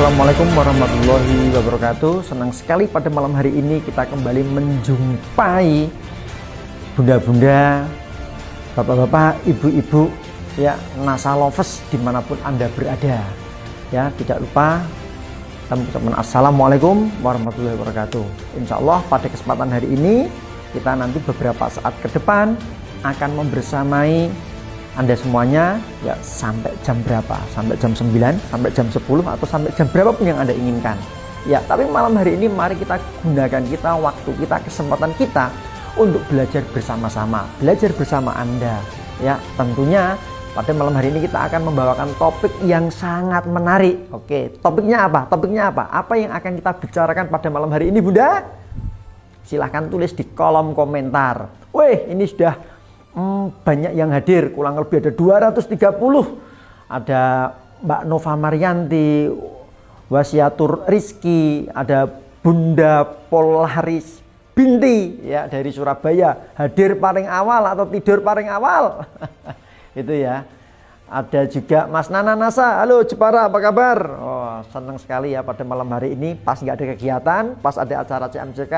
Assalamualaikum warahmatullahi wabarakatuh Senang sekali pada malam hari ini kita kembali menjumpai Bunda-bunda, bapak-bapak, ibu-ibu ya NASA Lovers dimanapun Anda berada Ya tidak lupa kita teman Assalamualaikum warahmatullahi wabarakatuh Insya Allah pada kesempatan hari ini kita nanti beberapa saat ke depan akan membersamai anda semuanya ya sampai jam berapa? Sampai jam 9, sampai jam 10 atau sampai jam berapa pun yang Anda inginkan. Ya, tapi malam hari ini mari kita gunakan kita waktu kita, kesempatan kita untuk belajar bersama-sama, belajar bersama Anda. Ya, tentunya pada malam hari ini kita akan membawakan topik yang sangat menarik. Oke, topiknya apa? Topiknya apa? Apa yang akan kita bicarakan pada malam hari ini, Bunda? Silahkan tulis di kolom komentar. Wih, ini sudah hmm, banyak yang hadir, kurang lebih ada 230. Ada Mbak Nova Marianti, Wasiatur Rizki, ada Bunda Polaris Binti ya dari Surabaya, hadir paling awal atau tidur paling awal. Itu ya. Ada juga Mas Nana Nasa, halo Jepara apa kabar? Oh senang sekali ya pada malam hari ini, pas nggak ada kegiatan, pas ada acara CMCK,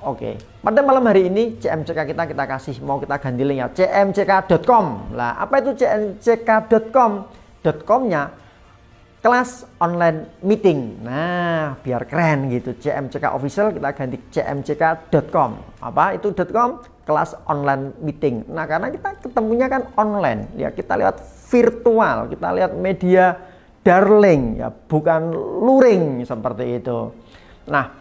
Oke, pada malam hari ini CMCK kita kita kasih mau kita ganti link ya cmck.com. Lah, apa itu cmck.com? .comnya kelas online meeting. Nah, biar keren gitu. CMCK official kita ganti cmck.com. Apa itu .com? Kelas online meeting. Nah, karena kita ketemunya kan online. Ya, kita lihat virtual, kita lihat media darling ya, bukan luring seperti itu. Nah,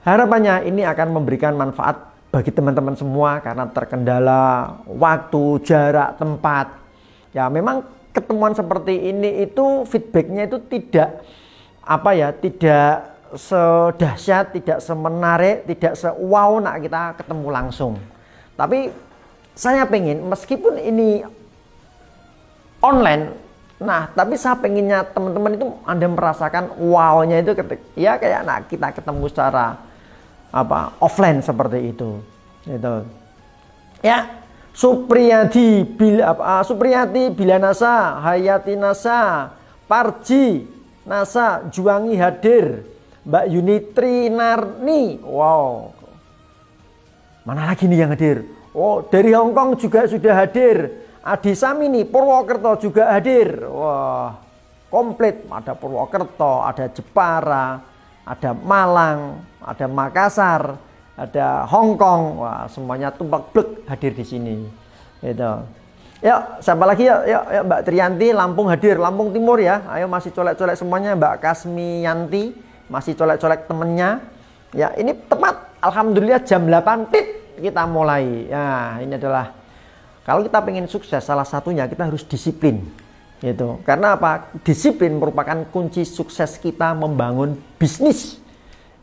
Harapannya ini akan memberikan manfaat bagi teman-teman semua karena terkendala waktu, jarak, tempat. Ya memang ketemuan seperti ini itu feedbacknya itu tidak apa ya, tidak sedahsyat, tidak semenarik, tidak se-wow nak kita ketemu langsung. Tapi saya pengen meskipun ini online, nah tapi saya pengennya teman-teman itu Anda merasakan wow-nya itu ketik ya kayak nah kita ketemu secara apa offline seperti itu itu ya Supriyadi bil apa ah, Supriyati nasa Hayati Nasa Parji Nasa juangi hadir Mbak Yunitri narni wow mana lagi nih yang hadir oh dari hongkong juga sudah hadir Adi Samini Purwokerto juga hadir wah wow. komplit ada Purwokerto ada Jepara ada Malang, ada Makassar, ada Hong Kong. Wah, semuanya tumpak blek hadir di sini. Gitu. ya siapa lagi ya, yuk, yuk Mbak Trianti, Lampung hadir, Lampung Timur ya. Ayo masih colek-colek semuanya Mbak Kasmi Yanti, masih colek-colek temennya. Ya, ini tepat. Alhamdulillah jam 8 tit kita mulai. Ya, ini adalah kalau kita pengen sukses salah satunya kita harus disiplin. Gitu. Karena apa? Disiplin merupakan kunci sukses kita membangun bisnis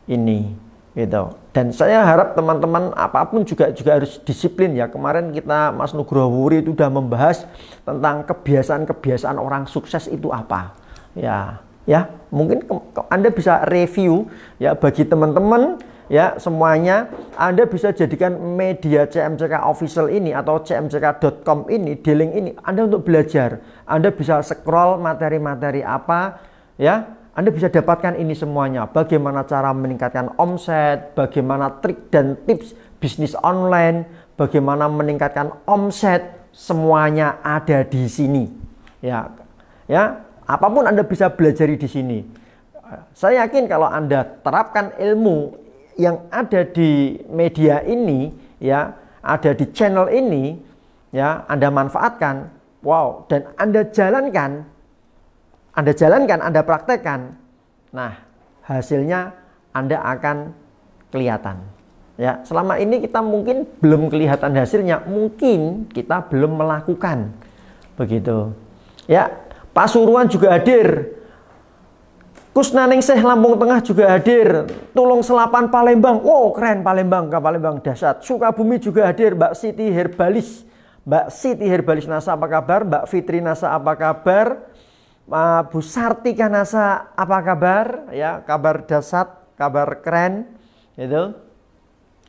ini. Gitu. Dan saya harap teman-teman apapun juga juga harus disiplin ya. Kemarin kita Mas Nugroho Wuri itu sudah membahas tentang kebiasaan-kebiasaan orang sukses itu apa. Ya, ya mungkin Anda bisa review ya bagi teman-teman ya semuanya Anda bisa jadikan media CMCK official ini atau cmck.com ini di link ini Anda untuk belajar Anda bisa scroll materi-materi apa ya Anda bisa dapatkan ini semuanya bagaimana cara meningkatkan omset bagaimana trik dan tips bisnis online bagaimana meningkatkan omset semuanya ada di sini ya ya apapun Anda bisa belajar di sini saya yakin kalau Anda terapkan ilmu yang ada di media ini ya ada di channel ini ya Anda manfaatkan wow dan Anda jalankan Anda jalankan Anda praktekkan nah hasilnya Anda akan kelihatan ya selama ini kita mungkin belum kelihatan hasilnya mungkin kita belum melakukan begitu ya Pak Pasuruan juga hadir Kusnaning Seh Lampung Tengah juga hadir. Tulung Selapan Palembang. Wow, keren Palembang, Kak Palembang dahsyat. Sukabumi juga hadir Mbak Siti Herbalis. Mbak Siti Herbalis Nasa apa kabar? Mbak Fitri Nasa apa kabar? Bu Sartika Nasa apa kabar? Ya, kabar dasar, kabar keren Itu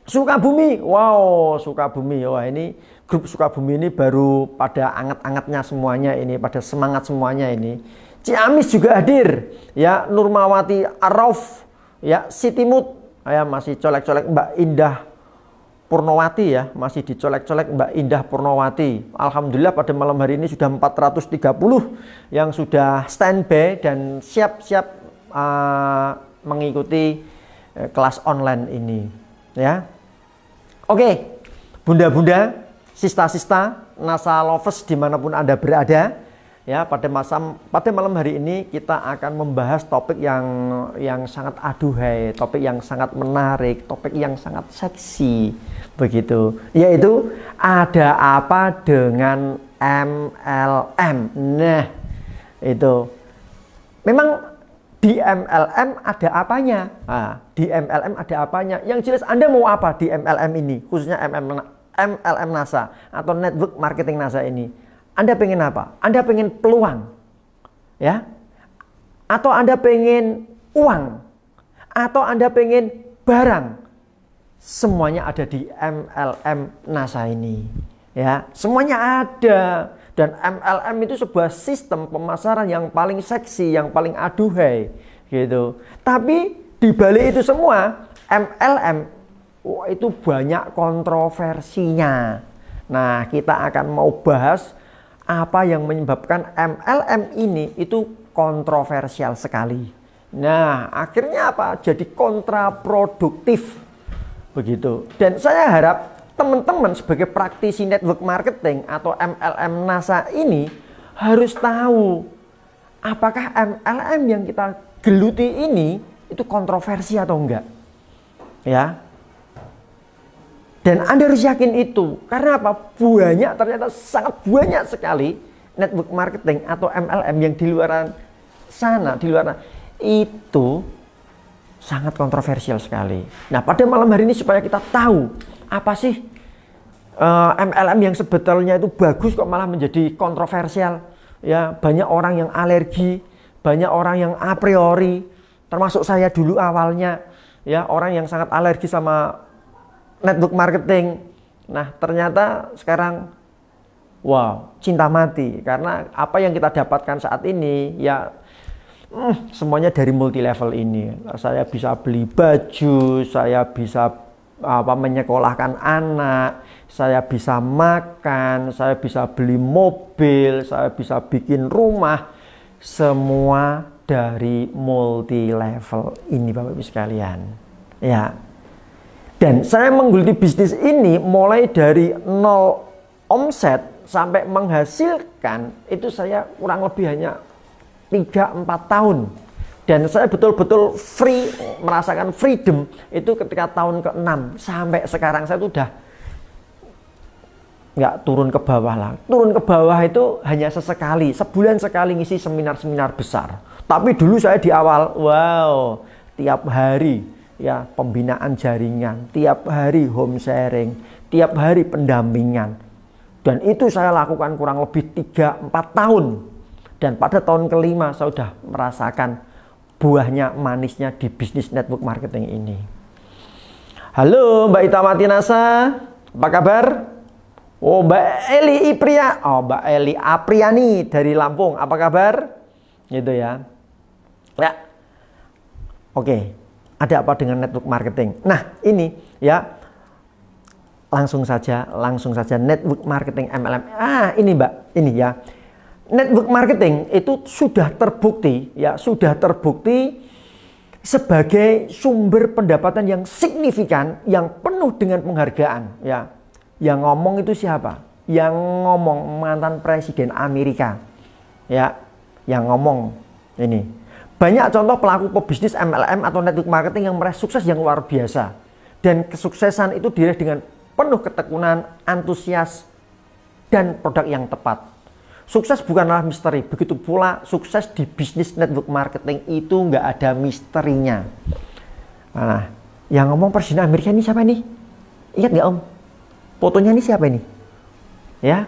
Sukabumi. Wow, Sukabumi. Wah, ini grup Sukabumi ini baru pada anget-angetnya semuanya ini, pada semangat semuanya ini. Ciamis juga hadir ya Nurmawati Arof ya Siti Mut ya masih colek-colek Mbak Indah Purnawati ya masih dicolek-colek Mbak Indah Purnawati Alhamdulillah pada malam hari ini sudah 430 yang sudah standby dan siap-siap uh, mengikuti uh, kelas online ini ya Oke okay. bunda-bunda sista-sista NASA lovers dimanapun Anda berada ya pada masa pada malam hari ini kita akan membahas topik yang yang sangat aduhai, topik yang sangat menarik, topik yang sangat seksi begitu. Yaitu ada apa dengan MLM. Nah, itu. Memang di MLM ada apanya? Nah, di MLM ada apanya? Yang jelas Anda mau apa di MLM ini? Khususnya MLM, MLM NASA atau Network Marketing NASA ini anda pengen apa? Anda pengen peluang. Ya. Atau Anda pengen uang. Atau Anda pengen barang. Semuanya ada di MLM NASA ini. Ya, semuanya ada. Dan MLM itu sebuah sistem pemasaran yang paling seksi, yang paling aduhai gitu. Tapi di balik itu semua MLM wah, itu banyak kontroversinya. Nah, kita akan mau bahas apa yang menyebabkan MLM ini itu kontroversial sekali. Nah, akhirnya apa? Jadi kontraproduktif. Begitu. Dan saya harap teman-teman sebagai praktisi network marketing atau MLM NASA ini harus tahu apakah MLM yang kita geluti ini itu kontroversi atau enggak. Ya, dan Anda harus yakin itu. Karena apa? Banyak ternyata sangat banyak sekali network marketing atau MLM yang di luar sana, di luar itu sangat kontroversial sekali. Nah, pada malam hari ini supaya kita tahu apa sih MLM eh, yang sebetulnya itu bagus kok malah menjadi kontroversial. Ya, banyak orang yang alergi, banyak orang yang a priori, termasuk saya dulu awalnya ya orang yang sangat alergi sama network marketing. Nah, ternyata sekarang wow, cinta mati karena apa yang kita dapatkan saat ini ya mm, semuanya dari multi level ini. Saya bisa beli baju, saya bisa apa menyekolahkan anak, saya bisa makan, saya bisa beli mobil, saya bisa bikin rumah. Semua dari multi level ini Bapak Ibu sekalian. Ya, dan saya menggeluti bisnis ini mulai dari nol omset sampai menghasilkan itu saya kurang lebih hanya 3-4 tahun. Dan saya betul-betul free, merasakan freedom itu ketika tahun ke-6 sampai sekarang saya sudah nggak turun ke bawah lah. Turun ke bawah itu hanya sesekali, sebulan sekali ngisi seminar-seminar besar. Tapi dulu saya di awal, wow, tiap hari ya pembinaan jaringan, tiap hari home sharing, tiap hari pendampingan. Dan itu saya lakukan kurang lebih 3-4 tahun. Dan pada tahun kelima saya sudah merasakan buahnya manisnya di bisnis network marketing ini. Halo Mbak Ita Matinasa, apa kabar? Oh Mbak Eli Ipria, oh Mbak Eli Apriani dari Lampung, apa kabar? Gitu ya. Ya, oke. Okay ada apa dengan network marketing? Nah, ini ya langsung saja, langsung saja network marketing MLM. Ah, ini Mbak, ini ya. Network marketing itu sudah terbukti ya, sudah terbukti sebagai sumber pendapatan yang signifikan yang penuh dengan penghargaan ya. Yang ngomong itu siapa? Yang ngomong mantan presiden Amerika. Ya, yang ngomong ini banyak contoh pelaku pebisnis MLM atau network marketing yang meraih sukses yang luar biasa. Dan kesuksesan itu diraih dengan penuh ketekunan, antusias, dan produk yang tepat. Sukses bukanlah misteri, begitu pula sukses di bisnis network marketing itu nggak ada misterinya. Nah, yang ngomong presiden Amerika ini siapa nih? Ingat nggak om? Fotonya ini siapa ini? Ya,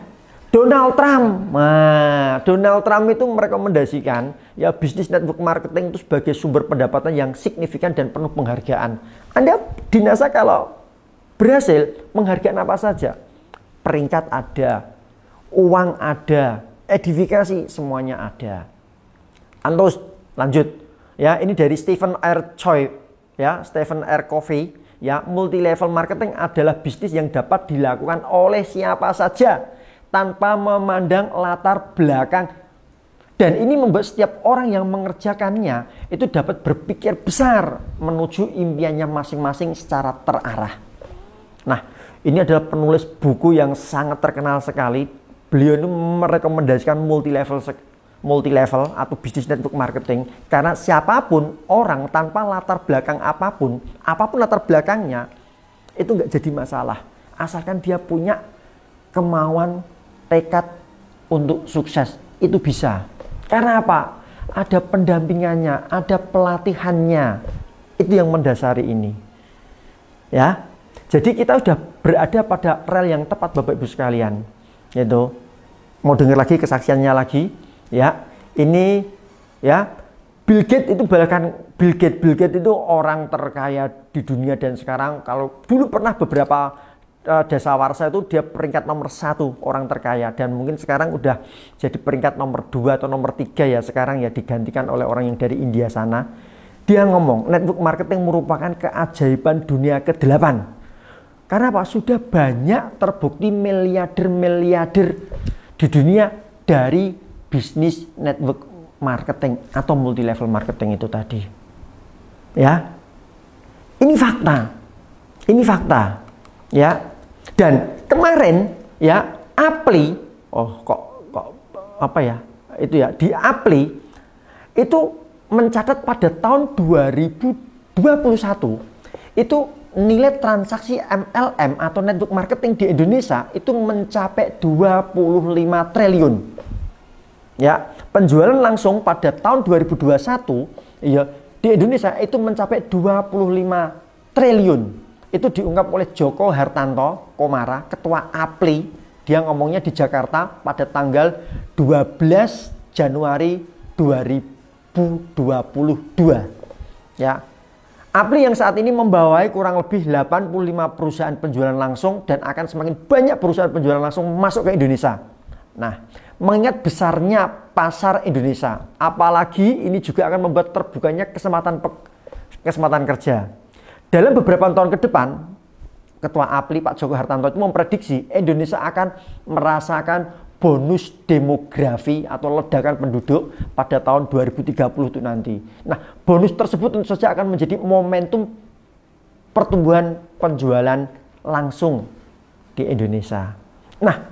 Donald Trump. Nah, Donald Trump itu merekomendasikan ya bisnis network marketing itu sebagai sumber pendapatan yang signifikan dan penuh penghargaan. Anda di NASA kalau berhasil menghargai apa saja, peringkat ada, uang ada, edifikasi semuanya ada. Antus lanjut ya ini dari Stephen R. Choi ya Stephen R. Covey ya multi level marketing adalah bisnis yang dapat dilakukan oleh siapa saja tanpa memandang latar belakang. Dan ini membuat setiap orang yang mengerjakannya itu dapat berpikir besar menuju impiannya masing-masing secara terarah. Nah, ini adalah penulis buku yang sangat terkenal sekali. Beliau ini merekomendasikan multi level multi level atau bisnis network marketing karena siapapun orang tanpa latar belakang apapun, apapun latar belakangnya itu nggak jadi masalah asalkan dia punya kemauan tekad untuk sukses itu bisa. Karena apa? Ada pendampingannya, ada pelatihannya. Itu yang mendasari ini. Ya. Jadi kita sudah berada pada rel yang tepat Bapak Ibu sekalian. itu Mau dengar lagi kesaksiannya lagi, ya. Ini ya, Bill Gates itu bahkan Bill Gates Bill Gates itu orang terkaya di dunia dan sekarang kalau dulu pernah beberapa Eh, Desa Warsa itu dia peringkat nomor satu orang terkaya dan mungkin sekarang udah jadi peringkat nomor dua atau nomor tiga ya sekarang ya digantikan oleh orang yang dari India sana. Dia ngomong network marketing merupakan keajaiban dunia ke-8. Karena apa? Sudah banyak terbukti miliarder-miliarder di dunia dari bisnis network marketing atau multi level marketing itu tadi. Ya. Ini fakta. Ini fakta. Ya, dan kemarin ya Apli, oh kok kok apa ya? Itu ya di Apli itu mencatat pada tahun 2021 itu nilai transaksi MLM atau network marketing di Indonesia itu mencapai 25 triliun. Ya, penjualan langsung pada tahun 2021 ya di Indonesia itu mencapai 25 triliun itu diungkap oleh Joko Hartanto Komara, ketua APLI. Dia ngomongnya di Jakarta pada tanggal 12 Januari 2022. Ya. APLI yang saat ini membawai kurang lebih 85 perusahaan penjualan langsung dan akan semakin banyak perusahaan penjualan langsung masuk ke Indonesia. Nah, mengingat besarnya pasar Indonesia, apalagi ini juga akan membuat terbukanya kesempatan kesempatan kerja dalam beberapa tahun ke depan Ketua APLI Pak Joko Hartanto itu memprediksi Indonesia akan merasakan bonus demografi atau ledakan penduduk pada tahun 2030 itu nanti. Nah, bonus tersebut tentu saja akan menjadi momentum pertumbuhan penjualan langsung di Indonesia. Nah,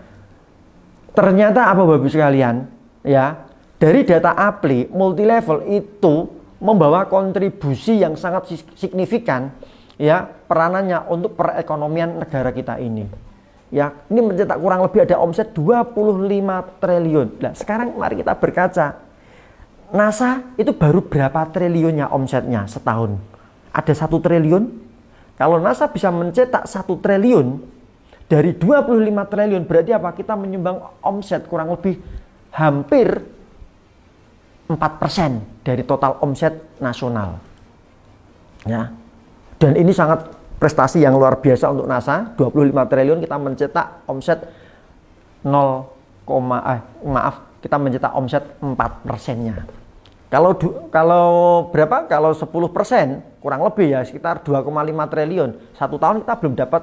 ternyata apa Bapak sekalian, ya, dari data APLI multilevel itu membawa kontribusi yang sangat signifikan ya peranannya untuk perekonomian negara kita ini. Ya, ini mencetak kurang lebih ada omset 25 triliun. Nah, sekarang mari kita berkaca. NASA itu baru berapa triliunnya omsetnya setahun? Ada satu triliun? Kalau NASA bisa mencetak satu triliun dari 25 triliun berarti apa? Kita menyumbang omset kurang lebih hampir 4% dari total omset nasional. Ya. Dan ini sangat prestasi yang luar biasa untuk NASA, 25 triliun kita mencetak omset 0, eh, maaf, kita mencetak omset 4 persennya. Kalau kalau berapa? Kalau 10 persen kurang lebih ya sekitar 2,5 triliun. Satu tahun kita belum dapat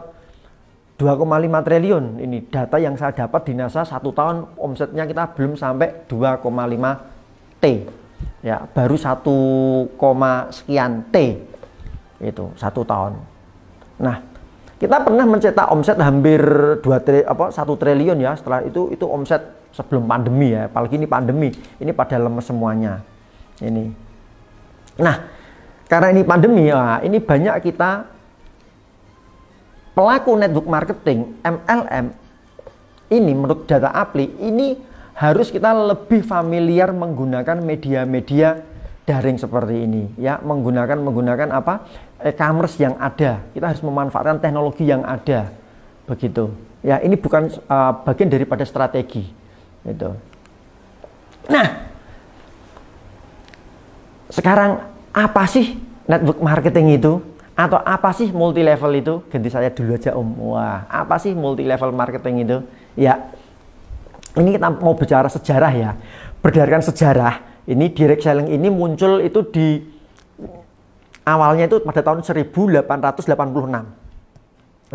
2,5 triliun. Ini data yang saya dapat di NASA satu tahun omsetnya kita belum sampai 2,5 T. Ya, baru 1, sekian T itu satu tahun nah kita pernah mencetak omset hampir dua tri, apa satu triliun ya setelah itu itu omset sebelum pandemi ya apalagi ini pandemi ini pada lemes semuanya ini nah karena ini pandemi ya ini banyak kita pelaku network marketing MLM ini menurut data Apli ini harus kita lebih familiar menggunakan media-media daring seperti ini ya menggunakan menggunakan apa e-commerce eh, yang ada. Kita harus memanfaatkan teknologi yang ada. Begitu. Ya, ini bukan uh, bagian daripada strategi. itu. Nah, sekarang apa sih network marketing itu? Atau apa sih multi level itu? Ganti saya dulu aja Om. Wah, apa sih multi level marketing itu? Ya, ini kita mau bicara sejarah ya. Berdasarkan sejarah, ini direct selling ini muncul itu di awalnya itu pada tahun 1886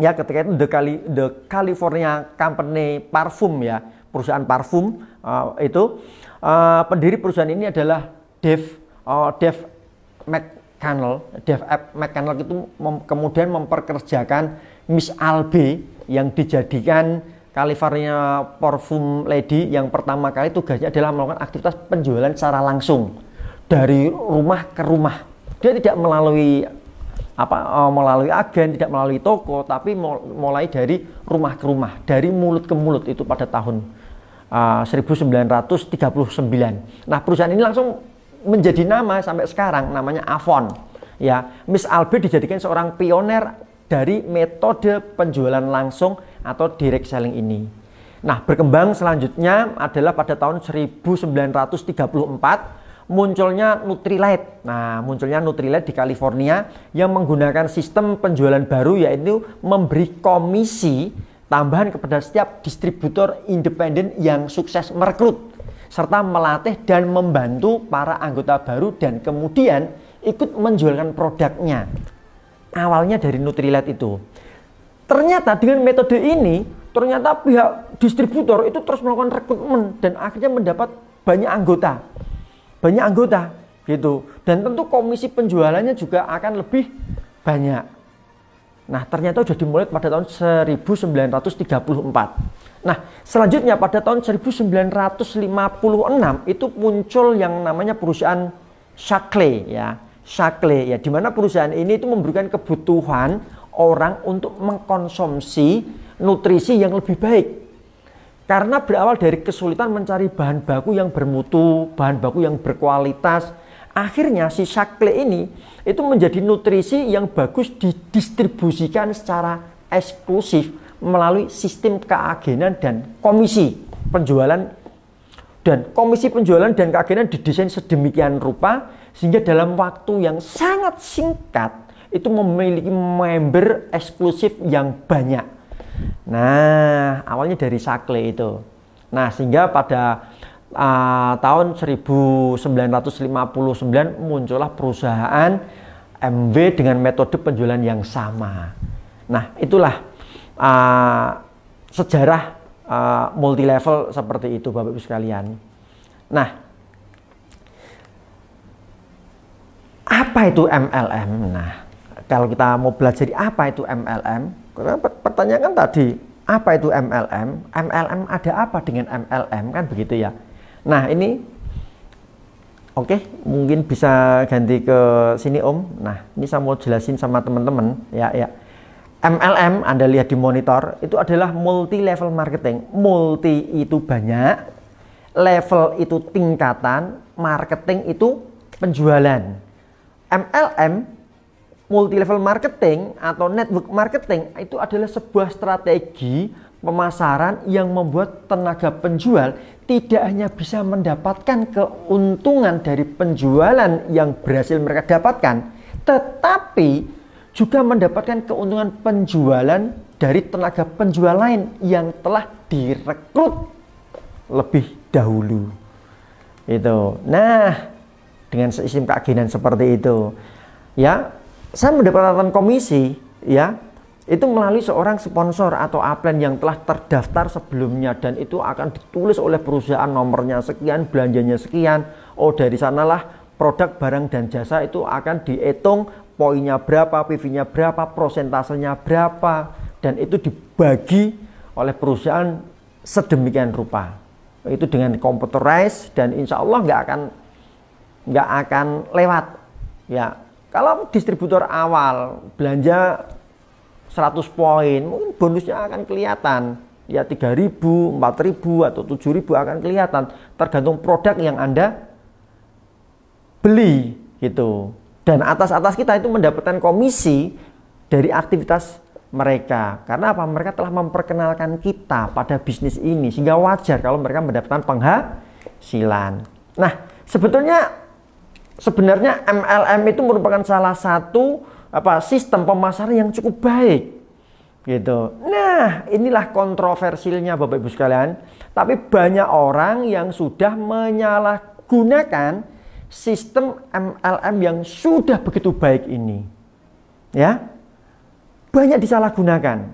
ya ketika itu the, Cali the California Company Parfum ya perusahaan parfum uh, itu uh, pendiri perusahaan ini adalah Dave uh, Dave McCannell Dave F. McCannell itu mem kemudian memperkerjakan Miss Albe yang dijadikan California Parfum Lady yang pertama kali tugasnya adalah melakukan aktivitas penjualan secara langsung dari rumah ke rumah dia tidak melalui apa eh, melalui agen, tidak melalui toko, tapi mulai dari rumah ke rumah, dari mulut ke mulut itu pada tahun eh, uh, 1939. Nah, perusahaan ini langsung menjadi nama sampai sekarang namanya Avon. Ya, Miss Albert dijadikan seorang pioner dari metode penjualan langsung atau direct selling ini. Nah, berkembang selanjutnya adalah pada tahun 1934 munculnya Nutrilite. Nah, munculnya Nutrilite di California yang menggunakan sistem penjualan baru yaitu memberi komisi tambahan kepada setiap distributor independen yang sukses merekrut serta melatih dan membantu para anggota baru dan kemudian ikut menjualkan produknya. Awalnya dari Nutrilite itu. Ternyata dengan metode ini, ternyata pihak distributor itu terus melakukan rekrutmen dan akhirnya mendapat banyak anggota banyak anggota gitu. Dan tentu komisi penjualannya juga akan lebih banyak. Nah, ternyata sudah dimulai pada tahun 1934. Nah, selanjutnya pada tahun 1956 itu muncul yang namanya perusahaan Shackley ya. Shackley ya, di mana perusahaan ini itu memberikan kebutuhan orang untuk mengkonsumsi nutrisi yang lebih baik karena berawal dari kesulitan mencari bahan baku yang bermutu, bahan baku yang berkualitas, akhirnya si sakle ini itu menjadi nutrisi yang bagus didistribusikan secara eksklusif melalui sistem keagenan dan komisi penjualan dan komisi penjualan dan keagenan didesain sedemikian rupa sehingga dalam waktu yang sangat singkat itu memiliki member eksklusif yang banyak Nah, awalnya dari Sakle itu. Nah, sehingga pada uh, tahun 1959 muncullah perusahaan MW dengan metode penjualan yang sama. Nah, itulah uh, sejarah uh, ah, multi level seperti itu Bapak Ibu sekalian. Nah, apa itu MLM? Nah, kalau kita mau belajar apa itu MLM, karena pertanyaan kan tadi, apa itu MLM? MLM ada apa dengan MLM kan begitu ya. Nah, ini oke, okay, mungkin bisa ganti ke sini Om. Nah, ini saya mau jelasin sama teman-teman ya ya. MLM Anda lihat di monitor itu adalah multi level marketing. Multi itu banyak, level itu tingkatan, marketing itu penjualan. MLM multi level marketing atau network marketing itu adalah sebuah strategi pemasaran yang membuat tenaga penjual tidak hanya bisa mendapatkan keuntungan dari penjualan yang berhasil mereka dapatkan, tetapi juga mendapatkan keuntungan penjualan dari tenaga penjual lain yang telah direkrut lebih dahulu. Itu. Nah, dengan sistem keagenan seperti itu, ya saya mendapatkan komisi ya itu melalui seorang sponsor atau upline yang telah terdaftar sebelumnya dan itu akan ditulis oleh perusahaan nomornya sekian, belanjanya sekian. Oh dari sanalah produk, barang dan jasa itu akan dihitung poinnya berapa, PV-nya berapa, prosentasenya berapa dan itu dibagi oleh perusahaan sedemikian rupa. Itu dengan computerized dan insya Allah nggak akan nggak akan lewat ya kalau distributor awal belanja 100 poin, mungkin bonusnya akan kelihatan. Ya 3.000, 4.000 atau 7.000 akan kelihatan tergantung produk yang Anda beli gitu. Dan atas-atas kita itu mendapatkan komisi dari aktivitas mereka. Karena apa? Mereka telah memperkenalkan kita pada bisnis ini sehingga wajar kalau mereka mendapatkan penghasilan. Nah, sebetulnya sebenarnya MLM itu merupakan salah satu apa sistem pemasaran yang cukup baik gitu. Nah, inilah kontroversialnya Bapak Ibu sekalian. Tapi banyak orang yang sudah menyalahgunakan sistem MLM yang sudah begitu baik ini. Ya. Banyak disalahgunakan.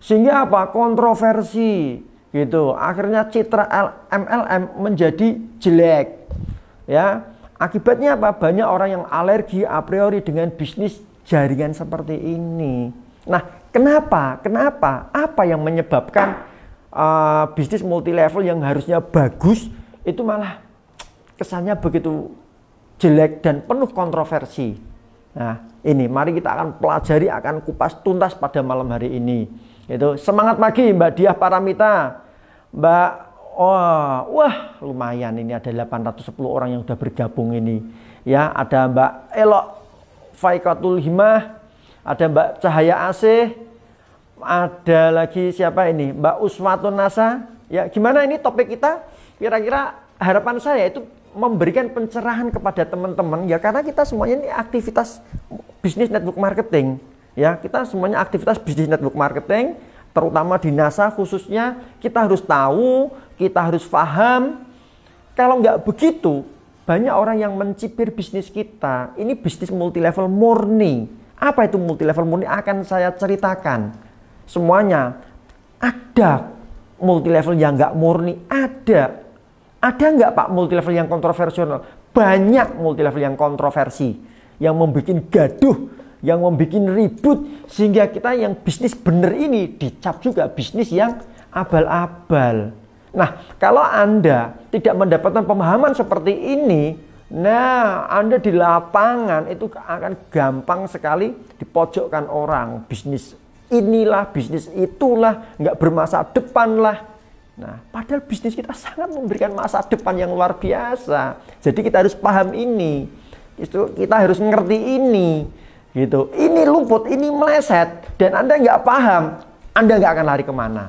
Sehingga apa? Kontroversi gitu. Akhirnya citra MLM menjadi jelek. Ya, Akibatnya apa? Banyak orang yang alergi a priori dengan bisnis jaringan seperti ini. Nah, kenapa? Kenapa? Apa yang menyebabkan uh, bisnis multi level yang harusnya bagus itu malah kesannya begitu jelek dan penuh kontroversi. Nah, ini mari kita akan pelajari akan kupas tuntas pada malam hari ini. Itu semangat pagi Mbak Diah Paramita, Mbak oh, wah lumayan ini ada 810 orang yang sudah bergabung ini. Ya, ada Mbak Elok Faikatul Himah, ada Mbak Cahaya Asih, ada lagi siapa ini? Mbak Uswatun Nasa. Ya, gimana ini topik kita? Kira-kira harapan saya itu memberikan pencerahan kepada teman-teman ya karena kita semuanya ini aktivitas bisnis network marketing ya kita semuanya aktivitas bisnis network marketing terutama di NASA khususnya kita harus tahu, kita harus paham. Kalau nggak begitu, banyak orang yang mencipir bisnis kita. Ini bisnis multilevel murni. Apa itu multilevel murni? Akan saya ceritakan semuanya. Ada multilevel yang nggak murni, ada. Ada nggak Pak multilevel yang kontroversial? Banyak multilevel yang kontroversi yang membuat gaduh yang membuat ribut sehingga kita yang bisnis benar ini dicap juga bisnis yang abal-abal. Nah, kalau Anda tidak mendapatkan pemahaman seperti ini, nah Anda di lapangan itu akan gampang sekali dipojokkan orang. Bisnis inilah, bisnis itulah, nggak bermasa depan lah. Nah, padahal bisnis kita sangat memberikan masa depan yang luar biasa. Jadi kita harus paham ini. Itu kita harus ngerti ini gitu. Ini luput, ini meleset, dan Anda nggak paham, Anda nggak akan lari kemana.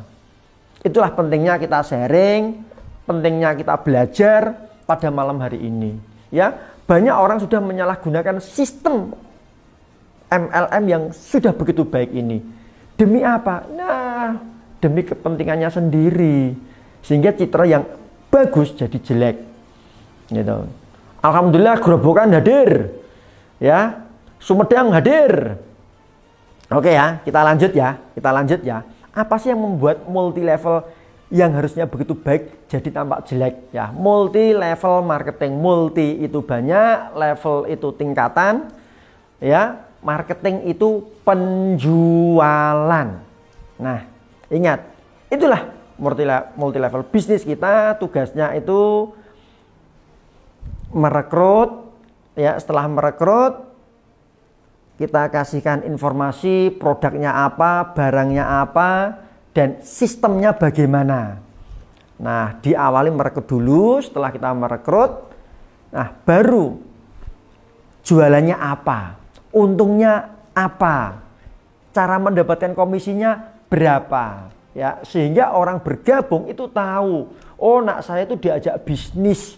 Itulah pentingnya kita sharing, pentingnya kita belajar pada malam hari ini. Ya, banyak orang sudah menyalahgunakan sistem MLM yang sudah begitu baik ini. Demi apa? Nah, demi kepentingannya sendiri. Sehingga citra yang bagus jadi jelek. Gitu. Alhamdulillah gerobokan hadir. Ya, Sumedang hadir. Oke ya, kita lanjut ya. Kita lanjut ya. Apa sih yang membuat multi level yang harusnya begitu baik jadi tampak jelek ya. Multi level marketing, multi itu banyak, level itu tingkatan ya. Marketing itu penjualan. Nah, ingat, itulah multi level bisnis kita tugasnya itu merekrut ya setelah merekrut kita kasihkan informasi produknya apa, barangnya apa, dan sistemnya bagaimana. Nah, diawali merekrut dulu, setelah kita merekrut, nah baru jualannya apa, untungnya apa, cara mendapatkan komisinya berapa. Ya, sehingga orang bergabung itu tahu, oh nak saya itu diajak bisnis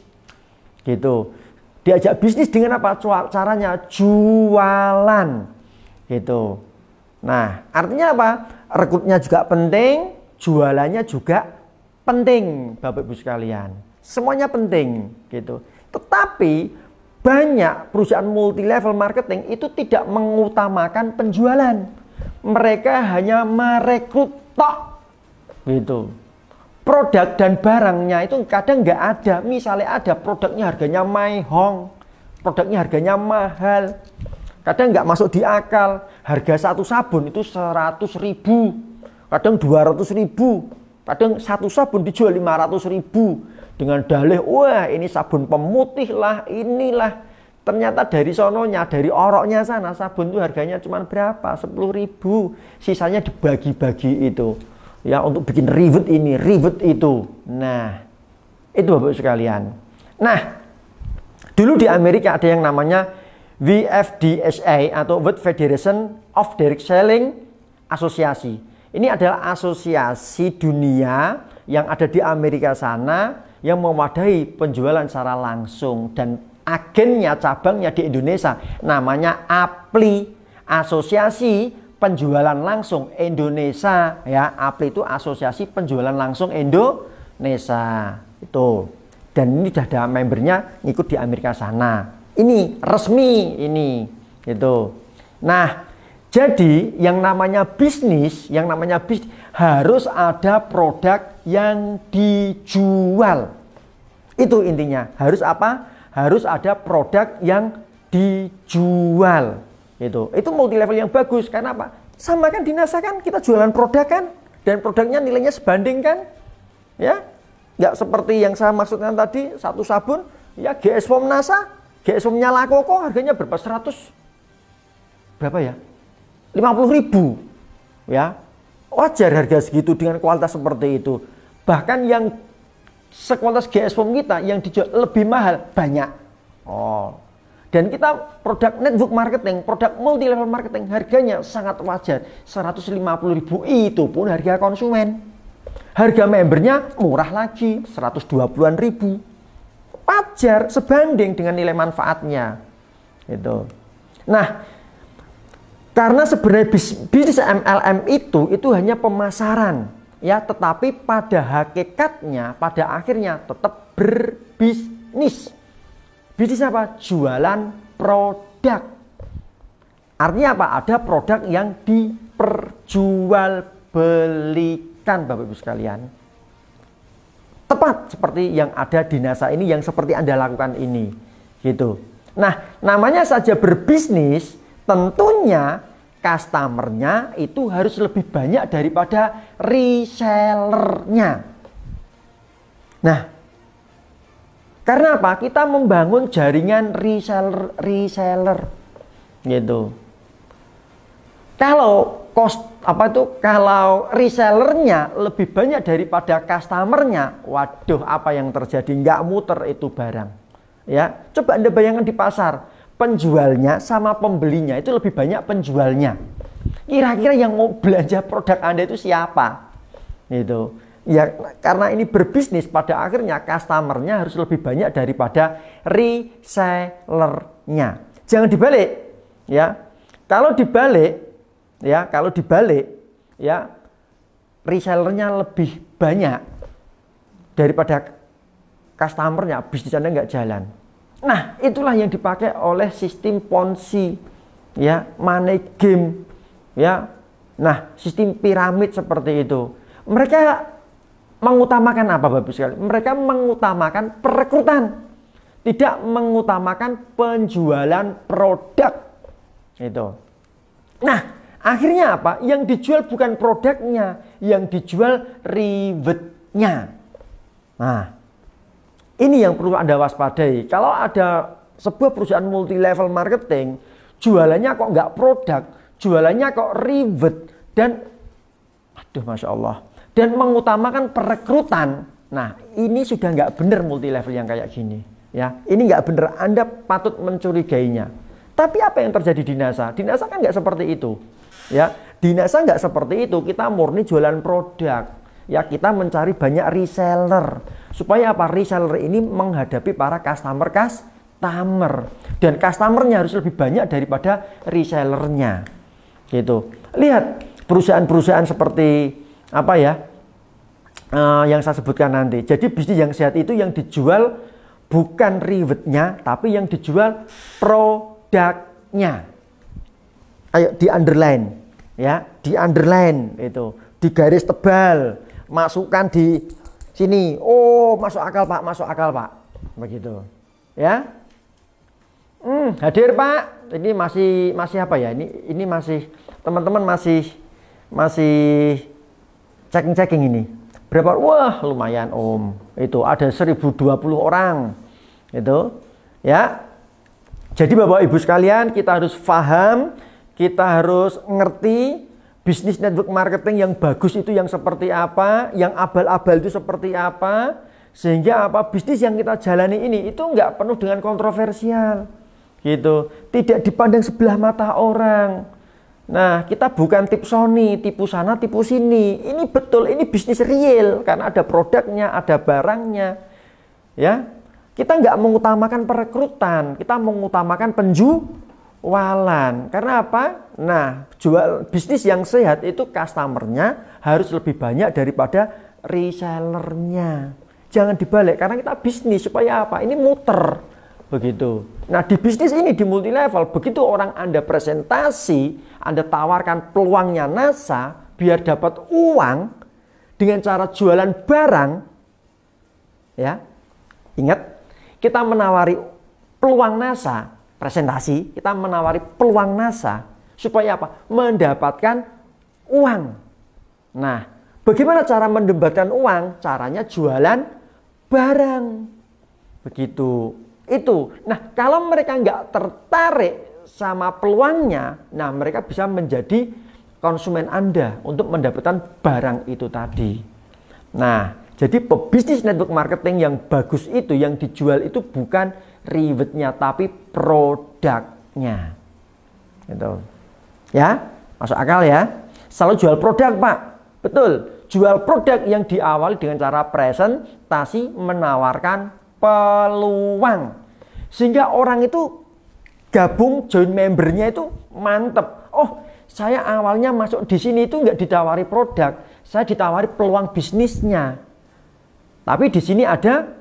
gitu diajak bisnis dengan apa caranya jualan gitu nah artinya apa rekrutnya juga penting jualannya juga penting bapak ibu sekalian semuanya penting gitu tetapi banyak perusahaan multi level marketing itu tidak mengutamakan penjualan mereka hanya merekrut tok gitu produk dan barangnya itu kadang nggak ada. Misalnya ada produknya harganya maihong, produknya harganya mahal, kadang nggak masuk di akal. Harga satu sabun itu 100 ribu, kadang 200 ribu, kadang satu sabun dijual 500 ribu. Dengan dalih, wah ini sabun pemutih lah, inilah. Ternyata dari sononya, dari oroknya sana, sabun itu harganya cuma berapa? 10 ribu, sisanya dibagi-bagi itu ya untuk bikin rivet ini, rivet itu. Nah, itu Bapak sekalian. Nah, dulu di Amerika ada yang namanya VFDSA atau World Federation of Direct Selling Asosiasi Ini adalah asosiasi dunia yang ada di Amerika sana yang memadai penjualan secara langsung dan agennya cabangnya di Indonesia namanya APLI Asosiasi penjualan langsung Indonesia ya APLI itu asosiasi penjualan langsung Indonesia itu dan ini sudah ada membernya ngikut di Amerika sana ini resmi ini gitu nah jadi yang namanya bisnis yang namanya bisnis harus ada produk yang dijual itu intinya harus apa harus ada produk yang dijual itu itu multi level yang bagus karena apa? Sama kan di NASA kan kita jualan produk kan dan produknya nilainya sebanding kan? Ya. Nggak seperti yang saya maksudkan tadi satu sabun ya GS Form NASA, GS nyala koko harganya berapa? 100 berapa ya? 50 ribu ya wajar harga segitu dengan kualitas seperti itu bahkan yang sekualitas GS Form kita yang dijual lebih mahal banyak oh dan kita produk network marketing, produk multi level marketing harganya sangat wajar. 150.000 itu pun harga konsumen. Harga membernya murah lagi, 120-an ribu. Wajar sebanding dengan nilai manfaatnya. Gitu. Nah, karena sebenarnya bis, bisnis MLM itu itu hanya pemasaran ya, tetapi pada hakikatnya pada akhirnya tetap berbisnis. Bisnis apa? Jualan produk. Artinya apa? Ada produk yang diperjualbelikan Bapak Ibu sekalian. Tepat seperti yang ada di NASA ini yang seperti Anda lakukan ini. Gitu. Nah, namanya saja berbisnis, tentunya customernya itu harus lebih banyak daripada resellernya. Nah, karena apa? Kita membangun jaringan reseller reseller gitu. Kalau cost apa itu kalau resellernya lebih banyak daripada customernya, waduh apa yang terjadi? Nggak muter itu barang. Ya, coba Anda bayangkan di pasar, penjualnya sama pembelinya itu lebih banyak penjualnya. Kira-kira yang mau belanja produk Anda itu siapa? Gitu ya karena ini berbisnis pada akhirnya customernya harus lebih banyak daripada resellernya jangan dibalik ya kalau dibalik ya kalau dibalik ya resellernya lebih banyak daripada customernya bisnis anda nggak jalan nah itulah yang dipakai oleh sistem ponzi ya money game ya nah sistem piramid seperti itu mereka mengutamakan apa Bapak Ibu Mereka mengutamakan perekrutan, tidak mengutamakan penjualan produk. Itu. Nah, akhirnya apa? Yang dijual bukan produknya, yang dijual rewardnya. Nah, ini yang perlu Anda waspadai. Kalau ada sebuah perusahaan multi level marketing, jualannya kok nggak produk, jualannya kok reward dan aduh masya Allah dan mengutamakan perekrutan. Nah, ini sudah nggak benar multi level yang kayak gini. Ya, ini nggak benar. Anda patut mencurigainya. Tapi apa yang terjadi di NASA? Di NASA kan nggak seperti itu. Ya, di NASA nggak seperti itu. Kita murni jualan produk. Ya, kita mencari banyak reseller supaya apa? Reseller ini menghadapi para customer customer dan customernya harus lebih banyak daripada resellernya. Gitu. Lihat perusahaan-perusahaan seperti apa ya? uh, yang saya sebutkan nanti. Jadi bisnis yang sehat itu yang dijual bukan rewardnya, tapi yang dijual produknya. Ayo di underline, ya, di underline itu, di garis tebal, masukkan di sini. Oh, masuk akal pak, masuk akal pak, begitu, ya. Hmm, hadir pak. Ini masih masih apa ya? Ini ini masih teman-teman masih masih checking checking ini berapa wah lumayan om itu ada 1020 orang itu ya jadi bapak ibu sekalian kita harus paham kita harus ngerti bisnis network marketing yang bagus itu yang seperti apa yang abal-abal itu seperti apa sehingga apa bisnis yang kita jalani ini itu nggak penuh dengan kontroversial gitu tidak dipandang sebelah mata orang Nah, kita bukan tip Sony, tipu sana, tipu sini. Ini betul, ini bisnis real karena ada produknya, ada barangnya. Ya, kita nggak mengutamakan perekrutan, kita mengutamakan penjualan. Karena apa? Nah, jual bisnis yang sehat itu customernya harus lebih banyak daripada resellernya. Jangan dibalik karena kita bisnis supaya apa? Ini muter Begitu. Nah, di bisnis ini di multi level, begitu orang Anda presentasi, Anda tawarkan peluangnya NASA biar dapat uang dengan cara jualan barang ya. Ingat, kita menawari peluang NASA, presentasi, kita menawari peluang NASA supaya apa? Mendapatkan uang. Nah, bagaimana cara mendapatkan uang? Caranya jualan barang. Begitu itu. Nah, kalau mereka nggak tertarik sama peluangnya, nah mereka bisa menjadi konsumen Anda untuk mendapatkan barang itu tadi. Nah, jadi pebisnis network marketing yang bagus itu, yang dijual itu bukan rewardnya, tapi produknya. Gitu. Ya, masuk akal ya. Selalu jual produk, Pak. Betul. Jual produk yang diawali dengan cara presentasi menawarkan peluang. Sehingga orang itu gabung join membernya itu mantep. Oh, saya awalnya masuk di sini itu nggak ditawari produk, saya ditawari peluang bisnisnya. Tapi di sini ada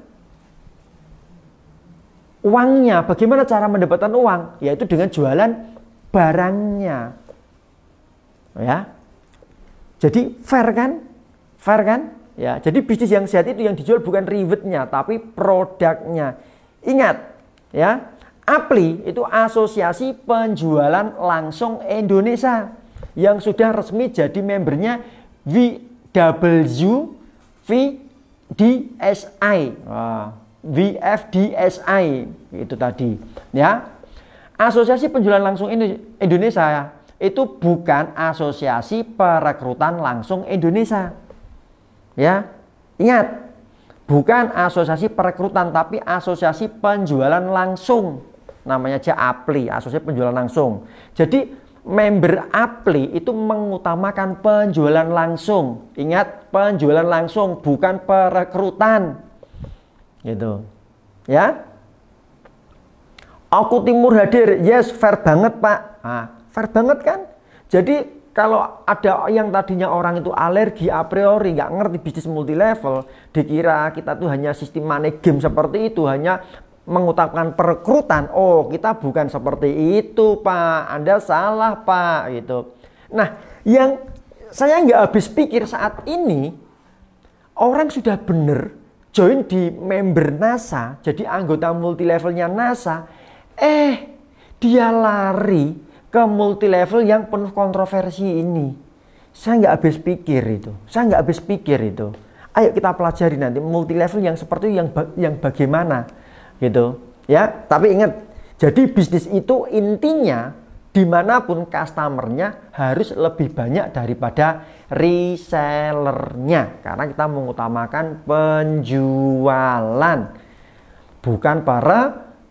uangnya. Bagaimana cara mendapatkan uang? Yaitu dengan jualan barangnya. Ya. Jadi fair kan? Fair kan? Ya, jadi bisnis yang sehat itu yang dijual bukan rewardnya, tapi produknya. Ingat, ya. APLI itu Asosiasi Penjualan Langsung Indonesia yang sudah resmi jadi membernya VWVDSI. VFDSI itu tadi, ya. Asosiasi Penjualan Langsung Indonesia itu bukan asosiasi perekrutan langsung Indonesia Ya, ingat bukan asosiasi perekrutan tapi asosiasi penjualan langsung. Namanya aja APLI, asosiasi penjualan langsung. Jadi member APLI itu mengutamakan penjualan langsung. Ingat penjualan langsung bukan perekrutan. Gitu. Ya. Aku Timur hadir. Yes, fair banget, Pak. Nah, fair banget kan? Jadi kalau ada yang tadinya orang itu alergi a priori nggak ngerti bisnis multi level dikira kita tuh hanya sistem money game seperti itu hanya mengutapkan perekrutan oh kita bukan seperti itu pak anda salah pak gitu nah yang saya nggak habis pikir saat ini orang sudah bener join di member NASA jadi anggota multi levelnya NASA eh dia lari ke multi level yang penuh kontroversi ini. Saya nggak habis pikir itu. Saya nggak habis pikir itu. Ayo kita pelajari nanti multi level yang seperti yang yang bagaimana gitu ya. Tapi ingat, jadi bisnis itu intinya dimanapun customernya harus lebih banyak daripada resellernya karena kita mengutamakan penjualan bukan para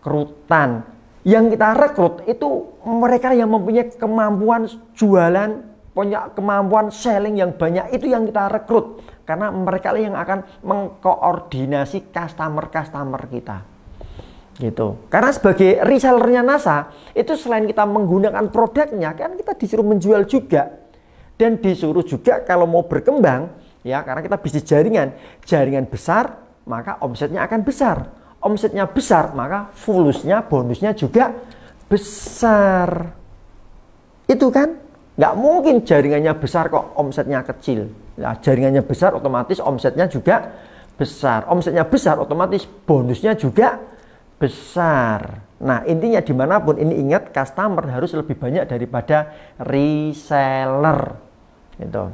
kerutan yang kita rekrut itu mereka yang mempunyai kemampuan jualan, punya kemampuan selling yang banyak itu yang kita rekrut karena mereka yang akan mengkoordinasi customer-customer kita. Gitu. Karena sebagai resellernya NASA itu selain kita menggunakan produknya kan kita disuruh menjual juga dan disuruh juga kalau mau berkembang ya karena kita bisnis jaringan jaringan besar maka omsetnya akan besar omsetnya besar maka fulusnya bonusnya juga besar. Itu kan? Nggak mungkin jaringannya besar kok omsetnya kecil. Nah, jaringannya besar otomatis omsetnya juga besar. Omsetnya besar otomatis bonusnya juga besar. Nah intinya dimanapun ini ingat customer harus lebih banyak daripada reseller. Gitu.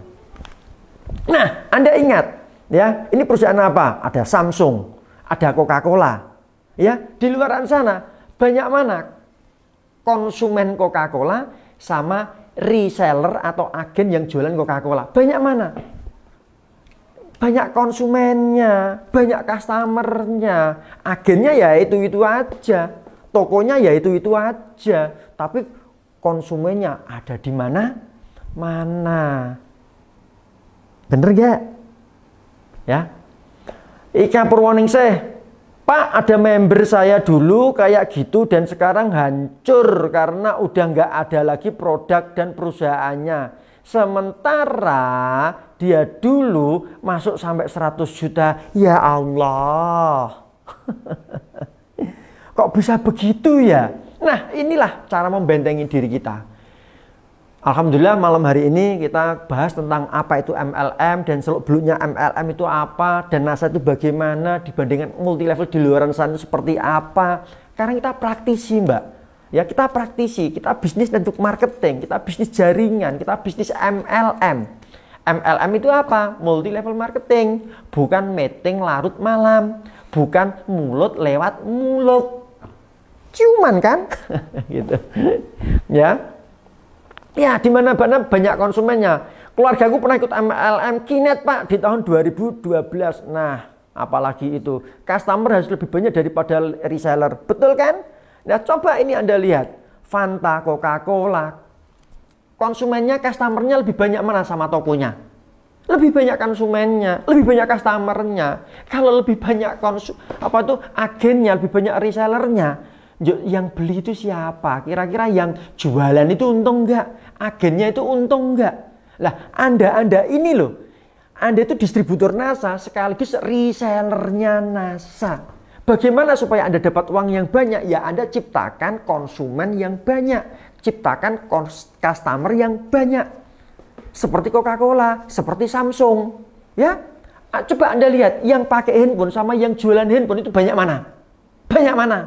Nah Anda ingat ya ini perusahaan apa? Ada Samsung, ada Coca-Cola. Ya di luaran sana banyak mana konsumen Coca-Cola sama reseller atau agen yang jualan Coca-Cola. Banyak mana? Banyak konsumennya, banyak customernya. Agennya ya itu-itu aja. Tokonya ya itu-itu aja. Tapi konsumennya ada di mana? Mana? Bener gak? Ya. Ika Purwoningsih Pak ada member saya dulu kayak gitu dan sekarang hancur karena udah nggak ada lagi produk dan perusahaannya. Sementara dia dulu masuk sampai 100 juta. Ya Allah. Kok bisa begitu ya? Nah inilah cara membentengi diri kita. Alhamdulillah malam hari ini kita bahas tentang apa itu MLM dan seluk beluknya MLM itu apa dan NASA itu bagaimana dibandingkan multi level di luar sana seperti apa. Karena kita praktisi mbak, ya kita praktisi, kita bisnis untuk marketing, kita bisnis jaringan, kita bisnis MLM. MLM itu apa? Multi level marketing, bukan meeting larut malam, bukan mulut lewat mulut. Cuman kan, gitu, ya Ya, di mana mana banyak konsumennya. Keluargaku pernah ikut MLM Kinet Pak di tahun 2012. Nah, apalagi itu customer harus lebih banyak daripada reseller. Betul kan? Nah, coba ini Anda lihat. Fanta, Coca-Cola, konsumennya, customernya lebih banyak mana sama tokonya? Lebih banyak konsumennya, lebih banyak customernya. Kalau lebih banyak konsum, apa itu agennya, lebih banyak resellernya, yang beli itu siapa? Kira-kira yang jualan itu untung nggak? agennya itu untung nggak? Lah, Anda-Anda ini loh, Anda itu distributor NASA sekaligus resellernya NASA. Bagaimana supaya Anda dapat uang yang banyak? Ya Anda ciptakan konsumen yang banyak, ciptakan customer yang banyak. Seperti Coca-Cola, seperti Samsung, ya. Ah, coba Anda lihat yang pakai handphone sama yang jualan handphone itu banyak mana? Banyak mana?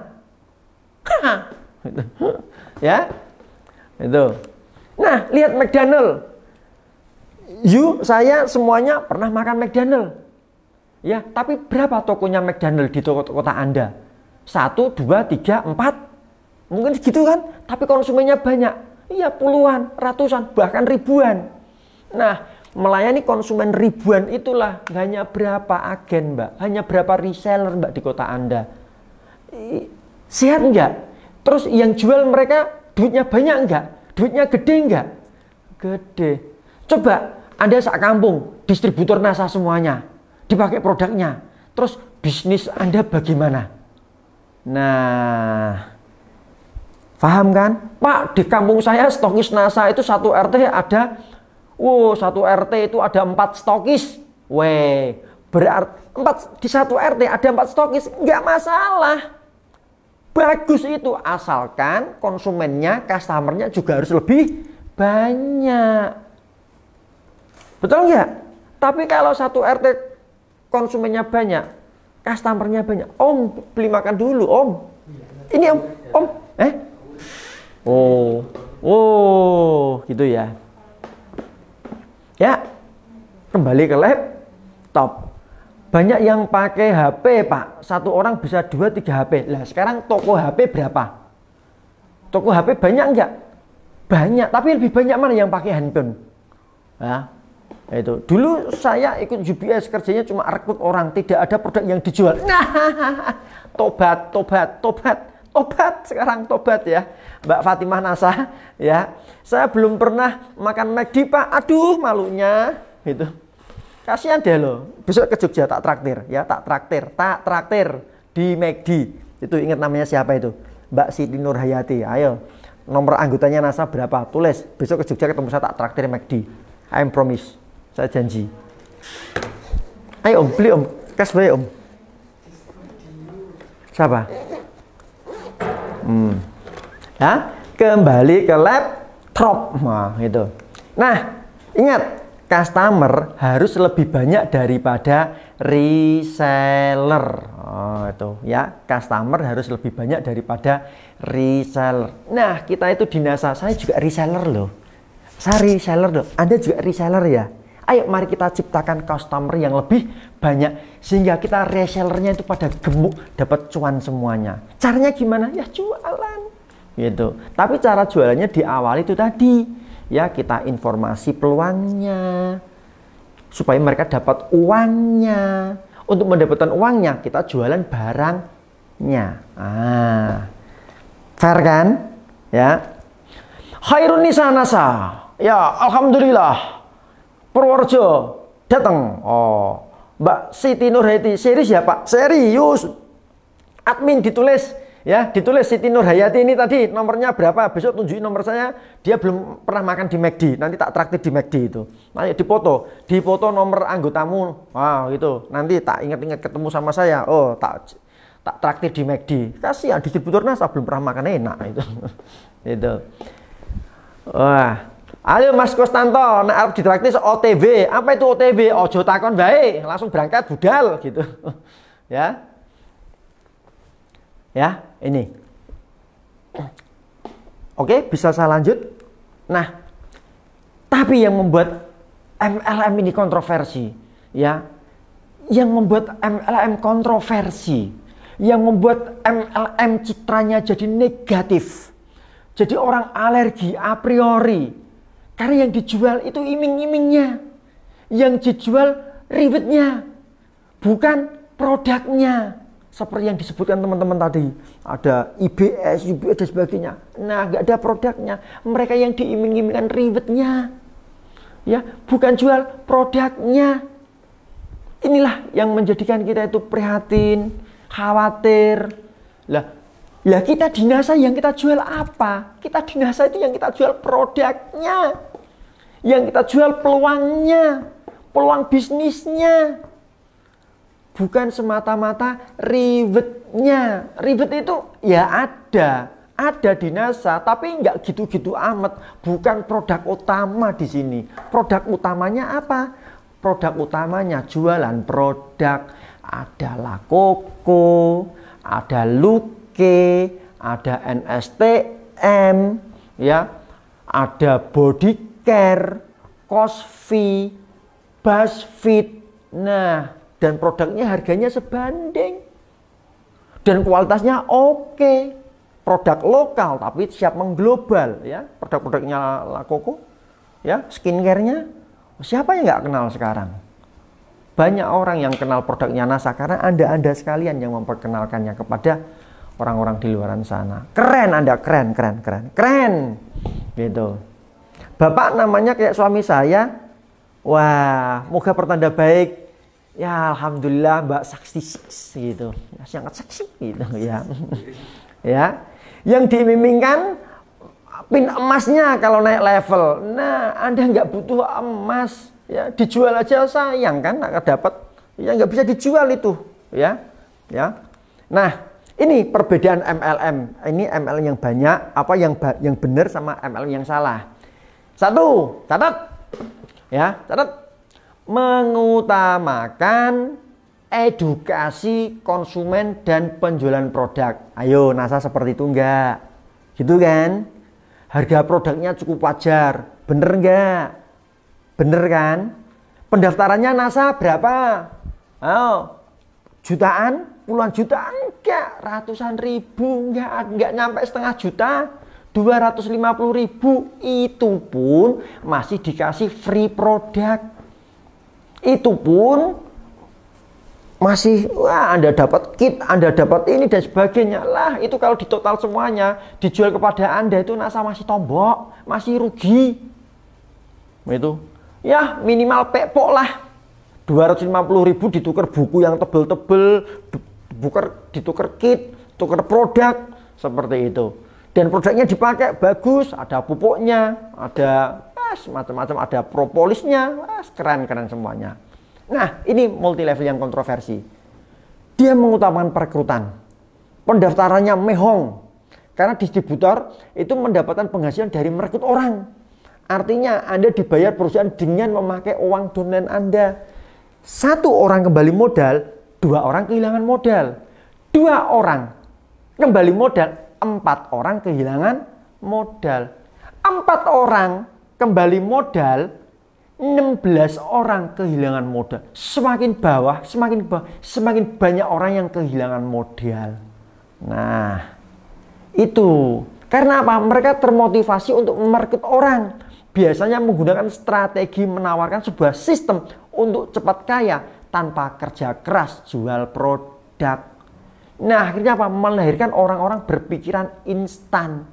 ya. Itu. Nah, lihat McDonald. You, saya semuanya pernah makan McDonald. Ya, tapi berapa tokonya McDonald di toko kota Anda? Satu, dua, tiga, empat. Mungkin segitu kan? Tapi konsumennya banyak. Iya, puluhan, ratusan, bahkan ribuan. Nah, melayani konsumen ribuan itulah hanya berapa agen, Mbak? Hanya berapa reseller, Mbak, di kota Anda? Sehat enggak? Terus yang jual mereka duitnya banyak enggak? duitnya gede nggak? Gede. Coba Anda saat kampung, distributor NASA semuanya, dipakai produknya. Terus bisnis Anda bagaimana? Nah, paham kan? Pak, di kampung saya stokis NASA itu satu RT ada, wow, satu RT itu ada empat stokis. Weh, berarti empat di satu RT ada empat stokis, nggak masalah bagus itu asalkan konsumennya, customernya juga harus lebih banyak. Betul nggak? Tapi kalau satu RT konsumennya banyak, customernya banyak, Om beli makan dulu Om. Ini Om, Om, eh? Oh, oh, gitu ya. Ya, kembali ke lab, top banyak yang pakai HP pak satu orang bisa dua tiga HP lah sekarang toko HP berapa toko HP banyak enggak banyak tapi lebih banyak mana yang pakai handphone ya itu dulu saya ikut UBS kerjanya cuma rekrut orang tidak ada produk yang dijual nah tobat tobat tobat tobat sekarang tobat ya Mbak Fatimah Nasa ya saya belum pernah makan McD pak aduh malunya gitu Kasihan deh lo. Besok ke Jogja tak traktir ya, tak traktir, tak traktir di McD. E itu ingat namanya siapa itu? Mbak Siti Nurhayati. Ayo. Nomor anggotanya NASA berapa? Tulis. Besok ke Jogja ketemu saya tak traktir McD. E I am promise. Saya janji. Ayo Om, beli Om. Cash beli Om. Siapa? Hmm. Ya, kembali ke laptop. Nah, itu Nah, ingat customer harus lebih banyak daripada reseller. Oh, itu ya, customer harus lebih banyak daripada reseller. Nah, kita itu di NASA, saya juga reseller loh. Saya reseller loh. Anda juga reseller ya. Ayo mari kita ciptakan customer yang lebih banyak sehingga kita resellernya itu pada gemuk dapat cuan semuanya. Caranya gimana? Ya jualan gitu. Tapi cara jualannya diawali itu tadi ya kita informasi peluangnya supaya mereka dapat uangnya. Untuk mendapatkan uangnya kita jualan barangnya. Ah. Fair kan? Ya. Khairun nisa nasa. Ya, alhamdulillah. Purworejo datang. Oh, Mbak Siti Nurhati serius ya Pak? Serius. Admin ditulis ya ditulis Siti Nurhayati ini tadi nomornya berapa besok tunjukin nomor saya dia belum pernah makan di McD nanti tak traktir di McD itu nanti dipoto dipoto nomor anggotamu wow gitu nanti tak ingat-ingat ketemu sama saya oh tak tak traktir di McD kasihan distributor nasa belum pernah makan enak itu itu wah Ayo Mas Kostanto, nak arep ditraktir OTW. Apa itu OTW? Ojo takon baik, langsung berangkat budal gitu. ya. Ya, ini. Oke, bisa saya lanjut? Nah, tapi yang membuat MLM ini kontroversi, ya, yang membuat MLM kontroversi, yang membuat MLM citranya jadi negatif, jadi orang alergi a priori, karena yang dijual itu iming-imingnya, yang dijual ribetnya, bukan produknya seperti yang disebutkan teman-teman tadi ada IBS, UBS dan sebagainya. Nah, gak ada produknya. Mereka yang diiming-imingkan ribetnya, ya bukan jual produknya. Inilah yang menjadikan kita itu prihatin, khawatir. Lah, lah kita dinasa yang kita jual apa? Kita dinasa itu yang kita jual produknya, yang kita jual peluangnya, peluang bisnisnya bukan semata-mata ribetnya. Ribet itu ya ada, ada di NASA, tapi nggak gitu-gitu amat. Bukan produk utama di sini. Produk utamanya apa? Produk utamanya jualan produk. Adalah koko, ada Luke, ada NSTM, ya, ada Body Care, Cosfi, Buzzfeed. Nah, dan produknya harganya sebanding dan kualitasnya oke produk lokal tapi siap mengglobal ya produk-produknya Lakoko ya skincarenya siapa yang nggak kenal sekarang banyak orang yang kenal produknya NASA karena anda-anda sekalian yang memperkenalkannya kepada orang-orang di luaran sana keren anda keren keren keren keren gitu bapak namanya kayak suami saya wah moga pertanda baik ya alhamdulillah Mbak saksi gitu. Ya, sangat saksi gitu ya. ya. Yang dimimingkan pin emasnya kalau naik level. Nah, Anda nggak butuh emas ya dijual aja sayang kan nggak dapat ya nggak bisa dijual itu ya ya nah ini perbedaan MLM ini MLM yang banyak apa yang yang benar sama MLM yang salah satu catat ya catat mengutamakan edukasi konsumen dan penjualan produk. Ayo, NASA seperti itu enggak? Gitu kan? Harga produknya cukup wajar. Bener enggak? Bener kan? Pendaftarannya NASA berapa? Oh, jutaan? Puluhan juta? Enggak. Ratusan ribu? Enggak. Enggak nyampe setengah juta. 250 ribu itu pun masih dikasih free produk itu pun masih wah Anda dapat kit, Anda dapat ini dan sebagainya. Lah, itu kalau di total semuanya dijual kepada Anda itu nasa masih tombok, masih rugi. Itu. Ya, minimal pepok lah. 250 ribu ditukar buku yang tebel-tebel, buker ditukar kit, tukar produk seperti itu. Dan produknya dipakai bagus, ada pupuknya, ada macam-macam ada propolisnya, keren-keren semuanya. Nah, ini multi level yang kontroversi. Dia mengutamakan perekrutan. Pendaftarannya mehong. Karena distributor itu mendapatkan penghasilan dari merekrut orang. Artinya Anda dibayar perusahaan dengan memakai uang donen Anda. Satu orang kembali modal, dua orang kehilangan modal. Dua orang kembali modal, empat orang kehilangan modal. Empat orang kembali modal 16 orang kehilangan modal. Semakin bawah, semakin bawah, semakin banyak orang yang kehilangan modal. Nah, itu. Karena apa? Mereka termotivasi untuk market orang. Biasanya menggunakan strategi menawarkan sebuah sistem untuk cepat kaya tanpa kerja keras jual produk. Nah, akhirnya apa? Melahirkan orang-orang berpikiran instan.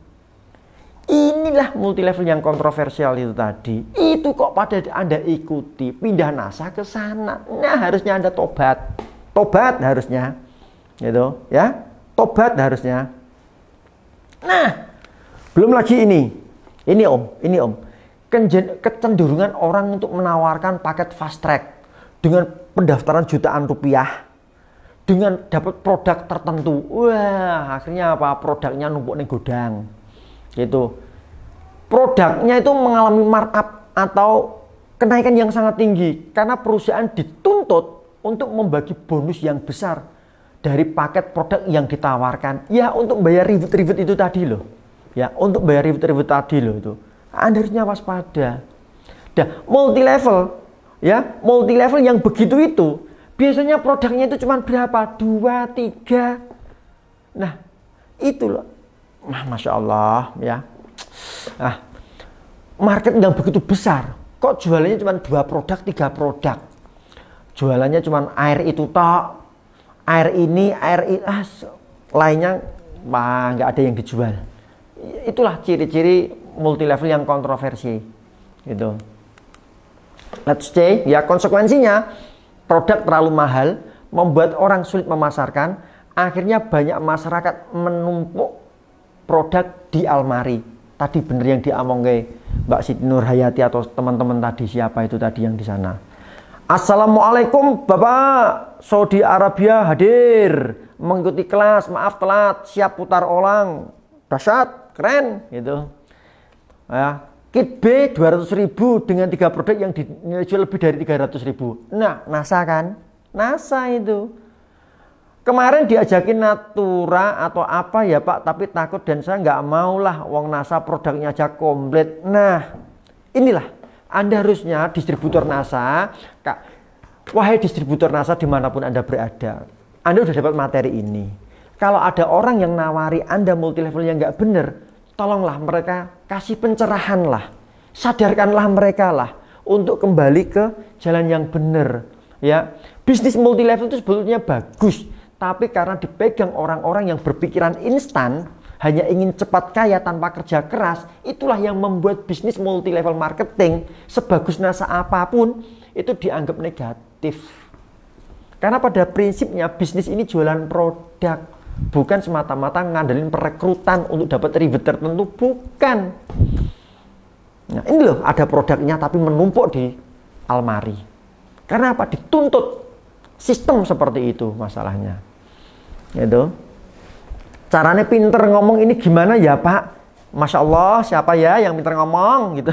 Inilah multilevel yang kontroversial itu tadi. Itu kok pada Anda ikuti, pindah NASA ke sana. Nah, harusnya Anda tobat. Tobat harusnya. Gitu, ya. Tobat harusnya. Nah, belum lagi ini. Ini Om, ini Om. Kecenderungan orang untuk menawarkan paket fast track dengan pendaftaran jutaan rupiah dengan dapat produk tertentu. Wah, akhirnya apa? Produknya numpuk nih gudang gitu produknya itu mengalami markup atau kenaikan yang sangat tinggi karena perusahaan dituntut untuk membagi bonus yang besar dari paket produk yang ditawarkan ya untuk bayar ribut-ribut itu tadi loh ya untuk bayar ribut-ribut tadi loh itu Anda harusnya waspada dan multi level ya multi level yang begitu itu biasanya produknya itu cuma berapa dua tiga nah itu loh Nah, Masya Allah ya. Nah, market yang begitu besar, kok jualannya cuma dua produk, tiga produk. Jualannya cuma air itu tok, air ini, air itu, ah, lainnya wah nggak ada yang dijual. Itulah ciri-ciri multi level yang kontroversi gitu. Let's say ya konsekuensinya produk terlalu mahal membuat orang sulit memasarkan, akhirnya banyak masyarakat menumpuk produk di almari tadi bener yang diomong ke Mbak Siti Nurhayati atau teman-teman tadi siapa itu tadi yang di sana Assalamualaikum Bapak Saudi Arabia hadir mengikuti kelas maaf telat siap putar olang dahsyat keren gitu ya kit B 200 ribu dengan tiga produk yang dinilai lebih dari 300 ribu nah NASA kan NASA itu Kemarin diajakin Natura atau apa ya Pak, tapi takut dan saya nggak lah wong NASA produknya aja komplit. Nah, inilah Anda harusnya distributor NASA, Kak. Wahai distributor NASA dimanapun Anda berada, Anda udah dapat materi ini. Kalau ada orang yang nawari Anda multi level yang nggak bener, tolonglah mereka kasih pencerahan lah. Sadarkanlah mereka lah untuk kembali ke jalan yang bener. Ya, bisnis multi level itu sebetulnya bagus tapi karena dipegang orang-orang yang berpikiran instan, hanya ingin cepat kaya tanpa kerja keras, itulah yang membuat bisnis multi level marketing sebagus nasa apapun itu dianggap negatif. Karena pada prinsipnya bisnis ini jualan produk, bukan semata-mata ngandelin perekrutan untuk dapat reward tertentu, bukan. Nah, ini loh ada produknya tapi menumpuk di almari. Karena apa? Dituntut sistem seperti itu masalahnya itu Caranya pinter ngomong ini gimana ya Pak? Masya Allah siapa ya yang pinter ngomong gitu.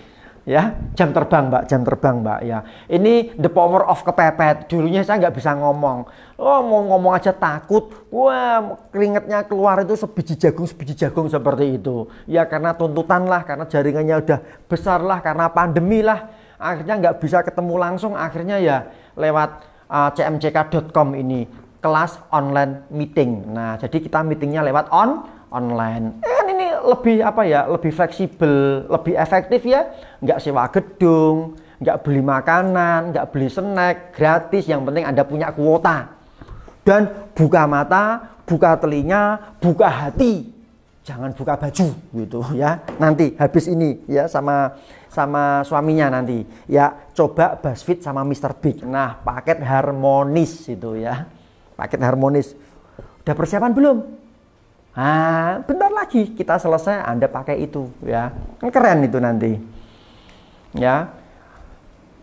ya jam terbang mbak jam terbang mbak ya ini the power of kepepet dulunya saya nggak bisa ngomong oh mau ngomong aja takut wah keringetnya keluar itu sebiji jagung sebiji jagung seperti itu ya karena tuntutan lah karena jaringannya udah besar lah karena pandemi lah akhirnya nggak bisa ketemu langsung akhirnya ya lewat uh, ah, cmck.com ini kelas online meeting. Nah, jadi kita meetingnya lewat on online. Eh, kan ini lebih apa ya? Lebih fleksibel, lebih efektif ya. Nggak sewa gedung, nggak beli makanan, nggak beli snack, gratis. Yang penting Anda punya kuota. Dan buka mata, buka telinga, buka hati. Jangan buka baju gitu ya. Nanti habis ini ya sama sama suaminya nanti. Ya coba Basfit sama Mr. Big. Nah, paket harmonis itu ya paket harmonis. Udah persiapan belum? Ah, bentar lagi kita selesai Anda pakai itu ya. keren itu nanti. Ya.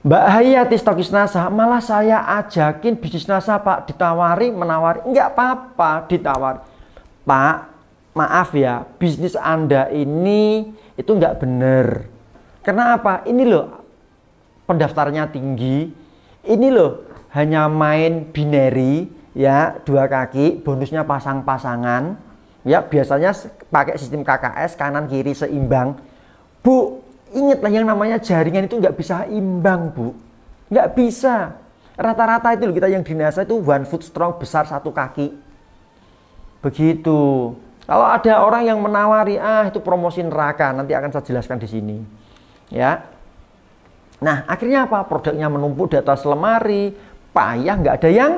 Mbak Hayati stokis NASA, malah saya ajakin bisnis NASA Pak ditawari menawari, enggak apa-apa ditawari. Pak, maaf ya, bisnis Anda ini itu enggak benar. Kenapa? Ini loh pendaftarnya tinggi, ini loh hanya main binary, ya dua kaki bonusnya pasang-pasangan ya biasanya pakai sistem KKS kanan kiri seimbang Bu ingatlah yang namanya jaringan itu nggak bisa imbang Bu nggak bisa rata-rata itu loh kita yang dinasa itu one foot strong besar satu kaki begitu kalau ada orang yang menawari, ah itu promosi neraka, nanti akan saya jelaskan di sini. Ya. Nah, akhirnya apa? Produknya menumpuk di atas lemari, payah, nggak ada yang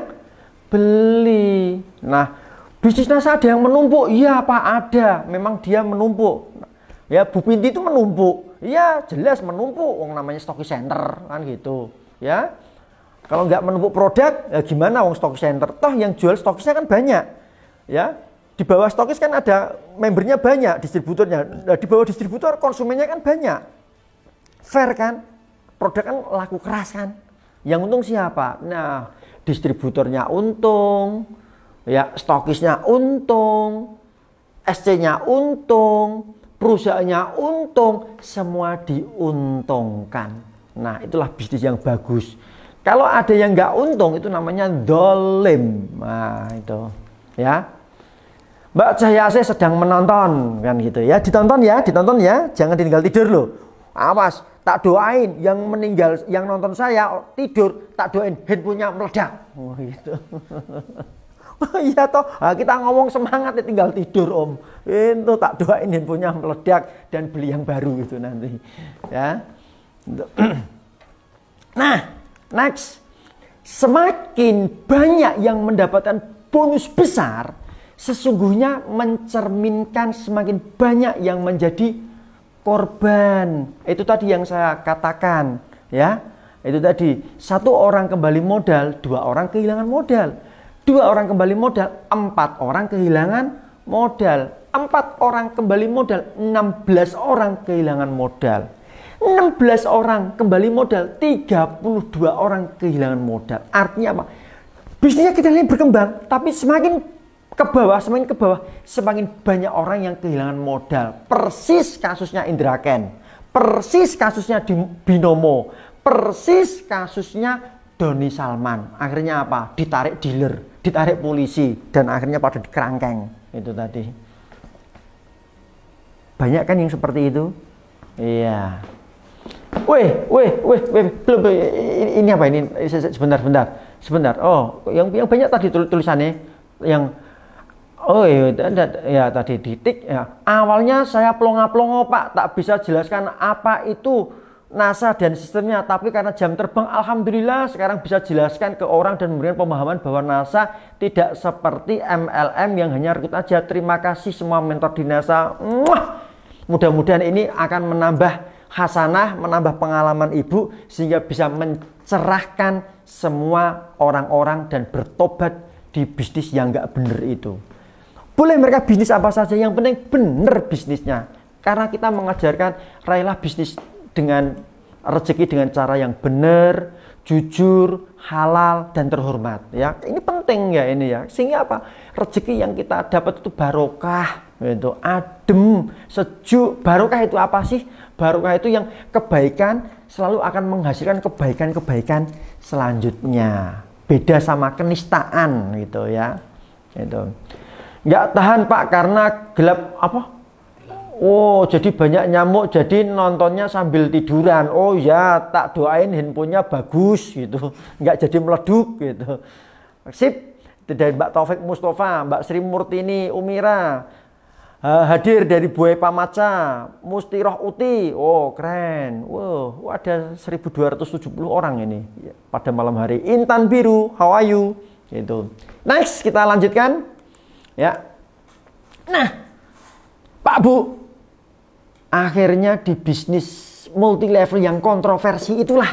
beli. Nah, bisnisnya ada yang menumpuk? Iya, Pak, ada. Memang dia menumpuk. Ya, Bu Pinti itu menumpuk. Iya, jelas menumpuk. Wong namanya stock center kan gitu. Ya. Kalau nggak menumpuk produk, ya gimana wong stock center? Toh yang jual stokisnya kan banyak. Ya, di bawah stokis kan ada membernya banyak, distributornya. Nah, di bawah distributor konsumennya kan banyak. Fair kan? Produk kan laku keras kan? Yang untung siapa? Nah, distributornya untung, ya stokisnya untung, SC-nya untung, perusahaannya untung, semua diuntungkan. Nah, itulah bisnis yang bagus. Kalau ada yang nggak untung itu namanya dolim. Nah, itu ya. Mbak Cahyase sedang menonton kan gitu ya. Ditonton ya, ditonton ya. Jangan tinggal tidur loh. Awas, tak doain yang meninggal yang nonton saya tidur tak doain handphonenya meledak oh, gitu iya toh nah, kita ngomong semangat ya tinggal tidur om itu tak doain handphonenya meledak dan beli yang baru gitu nanti ya nah next semakin banyak yang mendapatkan bonus besar sesungguhnya mencerminkan semakin banyak yang menjadi korban. Itu tadi yang saya katakan, ya. Itu tadi, satu orang kembali modal, dua orang kehilangan modal. Dua orang kembali modal, empat orang kehilangan modal. Empat orang kembali modal, 16 orang kehilangan modal. 16 orang kembali modal, 32 orang kehilangan modal. Artinya apa? Bisnisnya kita lihat berkembang, tapi semakin ke bawah semakin ke bawah semakin banyak orang yang kehilangan modal persis kasusnya Indra Ken persis kasusnya di Binomo persis kasusnya Doni Salman akhirnya apa ditarik dealer ditarik polisi dan akhirnya pada dikerangkeng itu tadi banyak kan yang seperti itu iya Weh, weh, weh, weh, belum, ini, apa ini? Sebentar, sebentar, sebentar. Oh, yang yang banyak tadi tulisannya, yang Oh iya, ya tadi ditik ya. Awalnya saya plonga pelongo Pak, tak bisa jelaskan apa itu NASA dan sistemnya. Tapi karena jam terbang, Alhamdulillah sekarang bisa jelaskan ke orang dan memberikan pemahaman bahwa NASA tidak seperti MLM yang hanya rekrut aja. Terima kasih semua mentor di NASA. Mudah-mudahan ini akan menambah hasanah, menambah pengalaman ibu sehingga bisa mencerahkan semua orang-orang dan bertobat di bisnis yang nggak bener itu. Boleh mereka bisnis apa saja, yang penting benar bisnisnya. Karena kita mengajarkan raihlah bisnis dengan rezeki dengan cara yang benar, jujur, halal dan terhormat ya. Ini penting ya ini ya. Sehingga apa? Rezeki yang kita dapat itu barokah gitu, adem, sejuk. Barokah itu apa sih? Barokah itu yang kebaikan selalu akan menghasilkan kebaikan-kebaikan selanjutnya. Beda sama kenistaan gitu ya. Gitu nggak tahan pak karena gelap apa oh jadi banyak nyamuk jadi nontonnya sambil tiduran oh ya tak doain handphonenya bagus gitu nggak jadi meleduk gitu sip dari Mbak Taufik Mustafa, Mbak Sri Murtini Umira, hadir dari Buai Pamaca, Mustiroh Uti, oh keren, wow oh, ada 1270 orang ini pada malam hari. Intan Biru, how are you? Gitu. Next kita lanjutkan. Ya. Nah, Pak Bu, akhirnya di bisnis multi level yang kontroversi itulah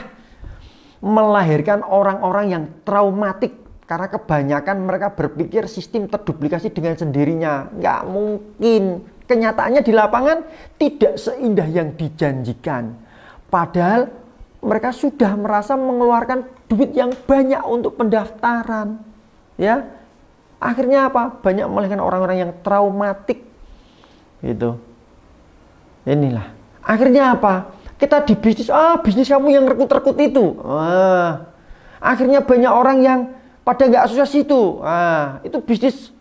melahirkan orang-orang yang traumatik karena kebanyakan mereka berpikir sistem terduplikasi dengan sendirinya. Nggak mungkin. Kenyataannya di lapangan tidak seindah yang dijanjikan. Padahal mereka sudah merasa mengeluarkan duit yang banyak untuk pendaftaran. Ya, Akhirnya apa? Banyak melahirkan orang-orang yang traumatik. Gitu. Inilah. Akhirnya apa? Kita di bisnis, ah bisnis kamu yang rekut-rekut itu. Ah. Akhirnya banyak orang yang pada nggak sukses itu. Ah, itu bisnis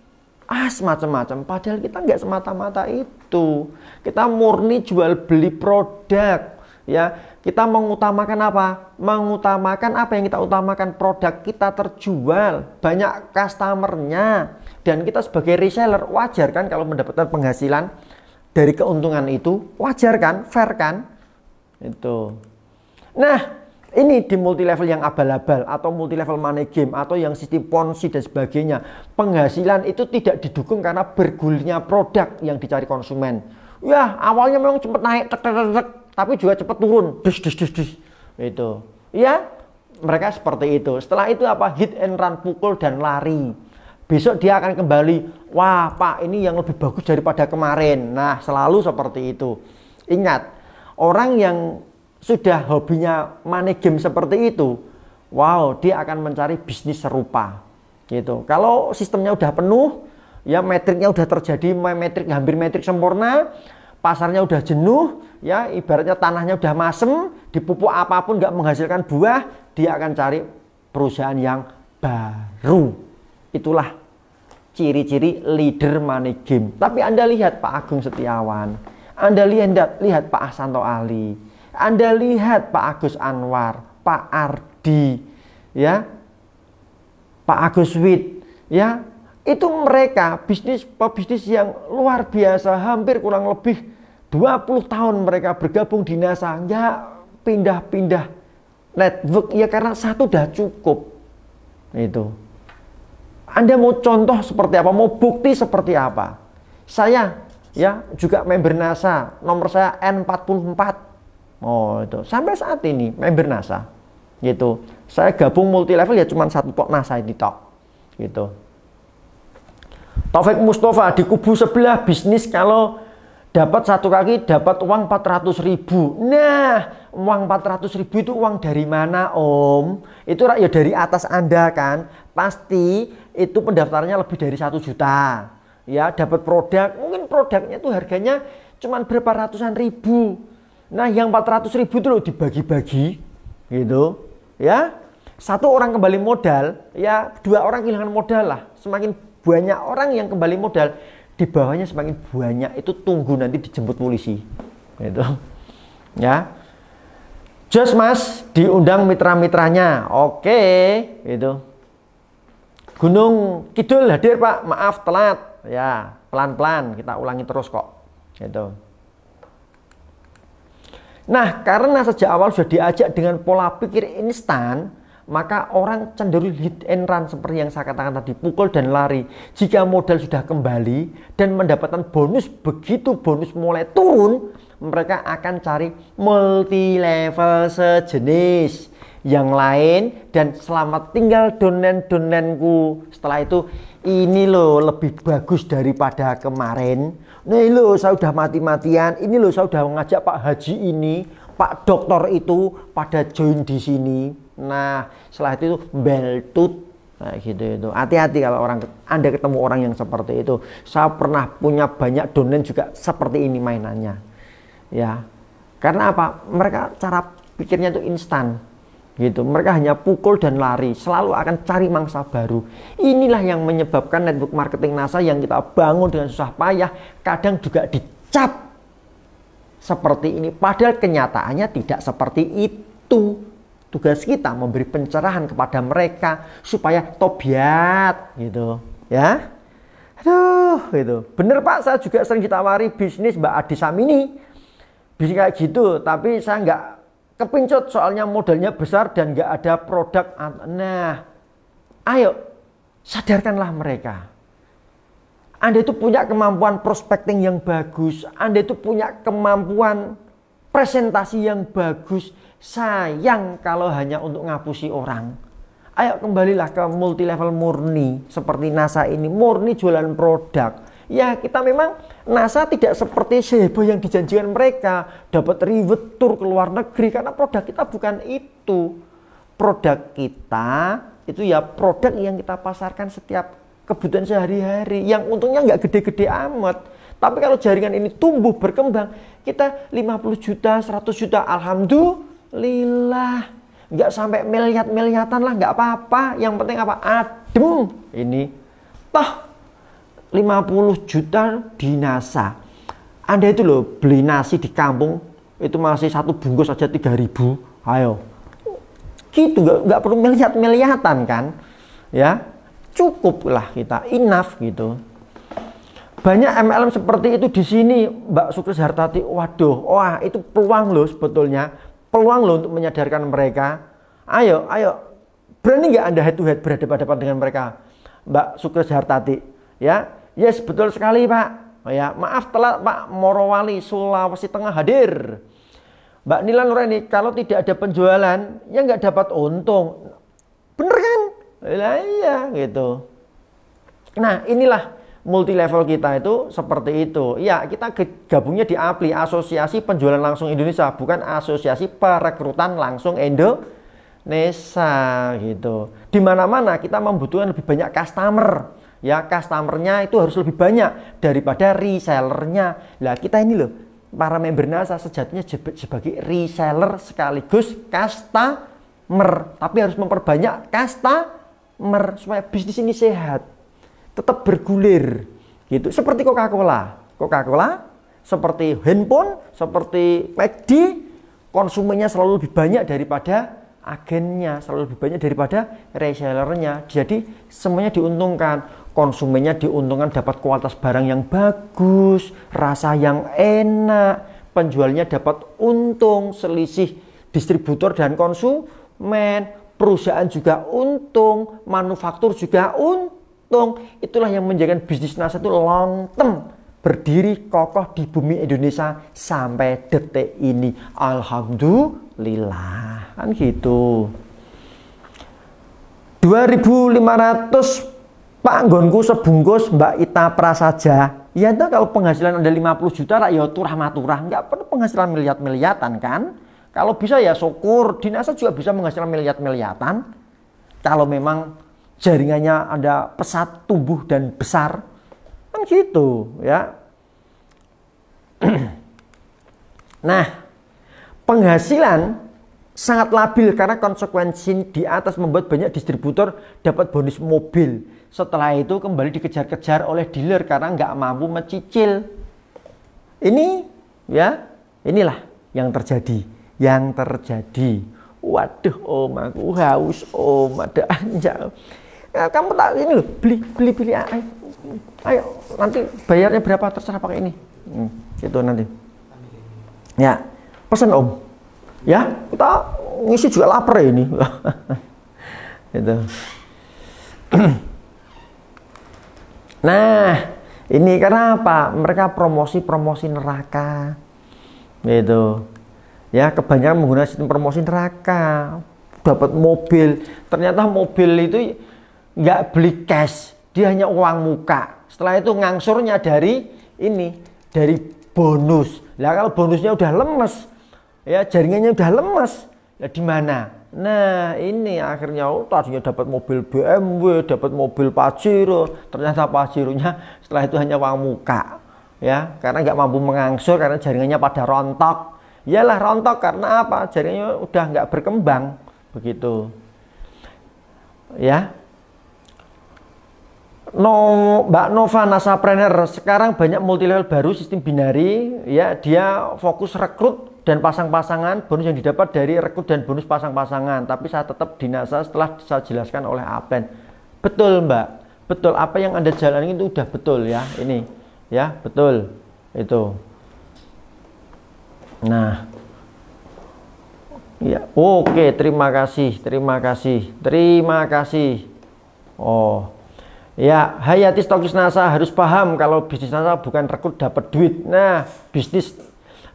ah semacam-macam. Padahal kita nggak semata-mata itu. Kita murni jual beli produk ya kita mengutamakan apa mengutamakan apa yang kita utamakan produk kita terjual banyak customernya dan kita sebagai reseller wajar kan kalau mendapatkan penghasilan dari keuntungan itu wajar kan fair kan itu nah ini di multi level yang abal-abal atau multi level money game atau yang sistem ponzi dan sebagainya penghasilan itu tidak didukung karena bergulirnya produk yang dicari konsumen ya awalnya memang cepat naik tapi juga cepat turun dus dus dus dus itu ya mereka seperti itu setelah itu apa hit and run pukul dan lari besok dia akan kembali wah pak ini yang lebih bagus daripada kemarin nah selalu seperti itu ingat orang yang sudah hobinya money game seperti itu wow dia akan mencari bisnis serupa gitu kalau sistemnya udah penuh ya metriknya udah terjadi metrik hampir metrik sempurna pasarnya udah jenuh, ya ibaratnya tanahnya udah masem, dipupuk apapun nggak menghasilkan buah, dia akan cari perusahaan yang baru. Itulah ciri-ciri leader money game. Tapi Anda lihat Pak Agung Setiawan, Anda lihat, lihat Pak Asanto Ali, Anda lihat Pak Agus Anwar, Pak Ardi, ya, Pak Agus Wid, ya, itu mereka bisnis pebisnis yang luar biasa hampir kurang lebih 20 tahun mereka bergabung di NASA, ya pindah-pindah network, ya karena satu dah cukup. Itu. Anda mau contoh seperti apa, mau bukti seperti apa. Saya ya juga member NASA, nomor saya N44. Oh itu, sampai saat ini member NASA. Gitu. Saya gabung multi level ya cuma satu kok NASA ini tok. Gitu. Taufik Mustafa di kubu sebelah bisnis kalau dapat satu kaki dapat uang 400 ribu nah uang 400 ribu itu uang dari mana om itu ya dari atas anda kan pasti itu pendaftarannya lebih dari satu juta ya dapat produk mungkin produknya itu harganya cuma berapa ratusan ribu nah yang 400 ribu itu dibagi-bagi gitu ya satu orang kembali modal ya dua orang kehilangan modal lah semakin banyak orang yang kembali modal di bawahnya semakin banyak itu tunggu nanti dijemput polisi gitu ya just mas diundang mitra-mitranya oke okay. gitu Gunung Kidul hadir pak maaf telat ya pelan-pelan kita ulangi terus kok gitu nah karena sejak awal sudah diajak dengan pola pikir instan maka orang cenderung hit and run seperti yang saya katakan tadi, pukul dan lari. Jika modal sudah kembali dan mendapatkan bonus, begitu bonus mulai turun, mereka akan cari multi level sejenis yang lain dan selamat tinggal donen-donenku. Setelah itu ini loh lebih bagus daripada kemarin. Nih loh saya udah mati-matian, ini loh saya udah ngajak Pak Haji ini, Pak Dokter itu pada join di sini. Nah, setelah itu beltut nah, gitu itu. Hati-hati kalau orang Anda ketemu orang yang seperti itu. Saya pernah punya banyak donen juga seperti ini mainannya. Ya. Karena apa? Mereka cara pikirnya itu instan gitu mereka hanya pukul dan lari selalu akan cari mangsa baru inilah yang menyebabkan network marketing NASA yang kita bangun dengan susah payah kadang juga dicap seperti ini padahal kenyataannya tidak seperti itu Tugas kita memberi pencerahan kepada mereka supaya tobiat gitu, ya. Aduh, gitu. Bener Pak, saya juga sering ditawari bisnis Mbak Adi Samini. Bisnis kayak gitu, tapi saya nggak kepincut soalnya modalnya besar dan nggak ada produk. Nah, ayo sadarkanlah mereka. Anda itu punya kemampuan prospecting yang bagus, Anda itu punya kemampuan presentasi yang bagus, sayang kalau hanya untuk ngapusi orang. Ayo kembalilah ke multi level murni seperti NASA ini, murni jualan produk. Ya kita memang NASA tidak seperti Sebo yang dijanjikan mereka dapat reward tour ke luar negeri karena produk kita bukan itu. Produk kita itu ya produk yang kita pasarkan setiap kebutuhan sehari-hari yang untungnya nggak gede-gede amat. Tapi kalau jaringan ini tumbuh berkembang, kita 50 juta, 100 juta, alhamdulillah lillah. Nggak sampai melihat-melihatan lah, nggak apa-apa. Yang penting apa? Adem. Ini toh 50 juta di NASA. Anda itu loh beli nasi di kampung itu masih satu bungkus aja 3000 ayo gitu nggak nggak perlu melihat melihatan kan ya cukup lah kita enough gitu banyak MLM seperti itu di sini Mbak Sukses Hartati waduh wah itu peluang loh sebetulnya peluang lo untuk menyadarkan mereka. Ayo, ayo, berani nggak anda head to head berhadapan-hadapan dengan mereka, Mbak Sukres Hartati? Ya, yes betul sekali Pak. Oh ya, maaf telat Pak Morowali Sulawesi Tengah hadir. Mbak Nila Nurani, kalau tidak ada penjualan, ya nggak dapat untung. Bener kan? Iya, gitu. Nah, inilah multi level kita itu seperti itu. Ya, kita gabungnya di APLI, Asosiasi Penjualan Langsung Indonesia, bukan Asosiasi Perekrutan Langsung Indonesia gitu. Di mana-mana kita membutuhkan lebih banyak customer. Ya, customernya itu harus lebih banyak daripada resellernya. Lah, kita ini loh para member NASA sejatinya sebagai reseller sekaligus customer, tapi harus memperbanyak customer supaya bisnis ini sehat tetap bergulir gitu seperti Coca-Cola Coca-Cola seperti handphone seperti McD konsumennya selalu lebih banyak daripada agennya selalu lebih banyak daripada resellernya jadi semuanya diuntungkan konsumennya diuntungkan dapat kualitas barang yang bagus rasa yang enak penjualnya dapat untung selisih distributor dan konsumen perusahaan juga untung manufaktur juga untung untung. Itulah yang menjadikan bisnis nasa itu long term berdiri kokoh di bumi Indonesia sampai detik ini. Alhamdulillah. Kan gitu. 2500 Pak Gonku sebungkus Mbak Ita Prasaja. Ya itu kalau penghasilan Anda 50 juta ya turah maturah. Nggak perlu penghasilan miliat-miliatan kan. Kalau bisa ya syukur. Dinasa juga bisa menghasilkan miliat-miliatan. Kalau memang jaringannya ada pesat, tumbuh dan besar. Kan gitu, ya. nah, penghasilan sangat labil karena konsekuensi di atas membuat banyak distributor dapat bonus mobil. Setelah itu kembali dikejar-kejar oleh dealer karena nggak mampu mencicil. Ini ya, inilah yang terjadi, yang terjadi. Waduh, om aku haus, om ada anjal ya, kamu tak ini loh beli beli beli ayo, ayo nanti bayarnya berapa terserah pakai ini hmm, gitu nanti ya pesan om ya kita ngisi juga lapar ini gitu nah ini karena apa mereka promosi promosi neraka itu ya kebanyakan menggunakan sistem promosi neraka dapat mobil ternyata mobil itu nggak beli cash, dia hanya uang muka. Setelah itu ngangsurnya dari ini, dari bonus. Lah kalau bonusnya udah lemes, ya jaringannya udah lemes, ya di mana? Nah ini akhirnya oh, tadinya dapat mobil BMW, dapat mobil Pajero, ternyata Pajeronya setelah itu hanya uang muka, ya karena nggak mampu mengangsur karena jaringannya pada rontok. Iyalah rontok karena apa? Jaringannya udah nggak berkembang begitu, ya No, Mbak Nova Nasapreneur sekarang banyak multi level baru sistem binari ya dia fokus rekrut dan pasang-pasangan bonus yang didapat dari rekrut dan bonus pasang-pasangan tapi saya tetap di NASA setelah saya jelaskan oleh Apen betul Mbak betul apa yang Anda jalani itu udah betul ya ini ya betul itu nah ya oke terima kasih terima kasih terima kasih oh Ya, hayati stokis NASA harus paham kalau bisnis NASA bukan rekrut dapat duit. Nah, bisnis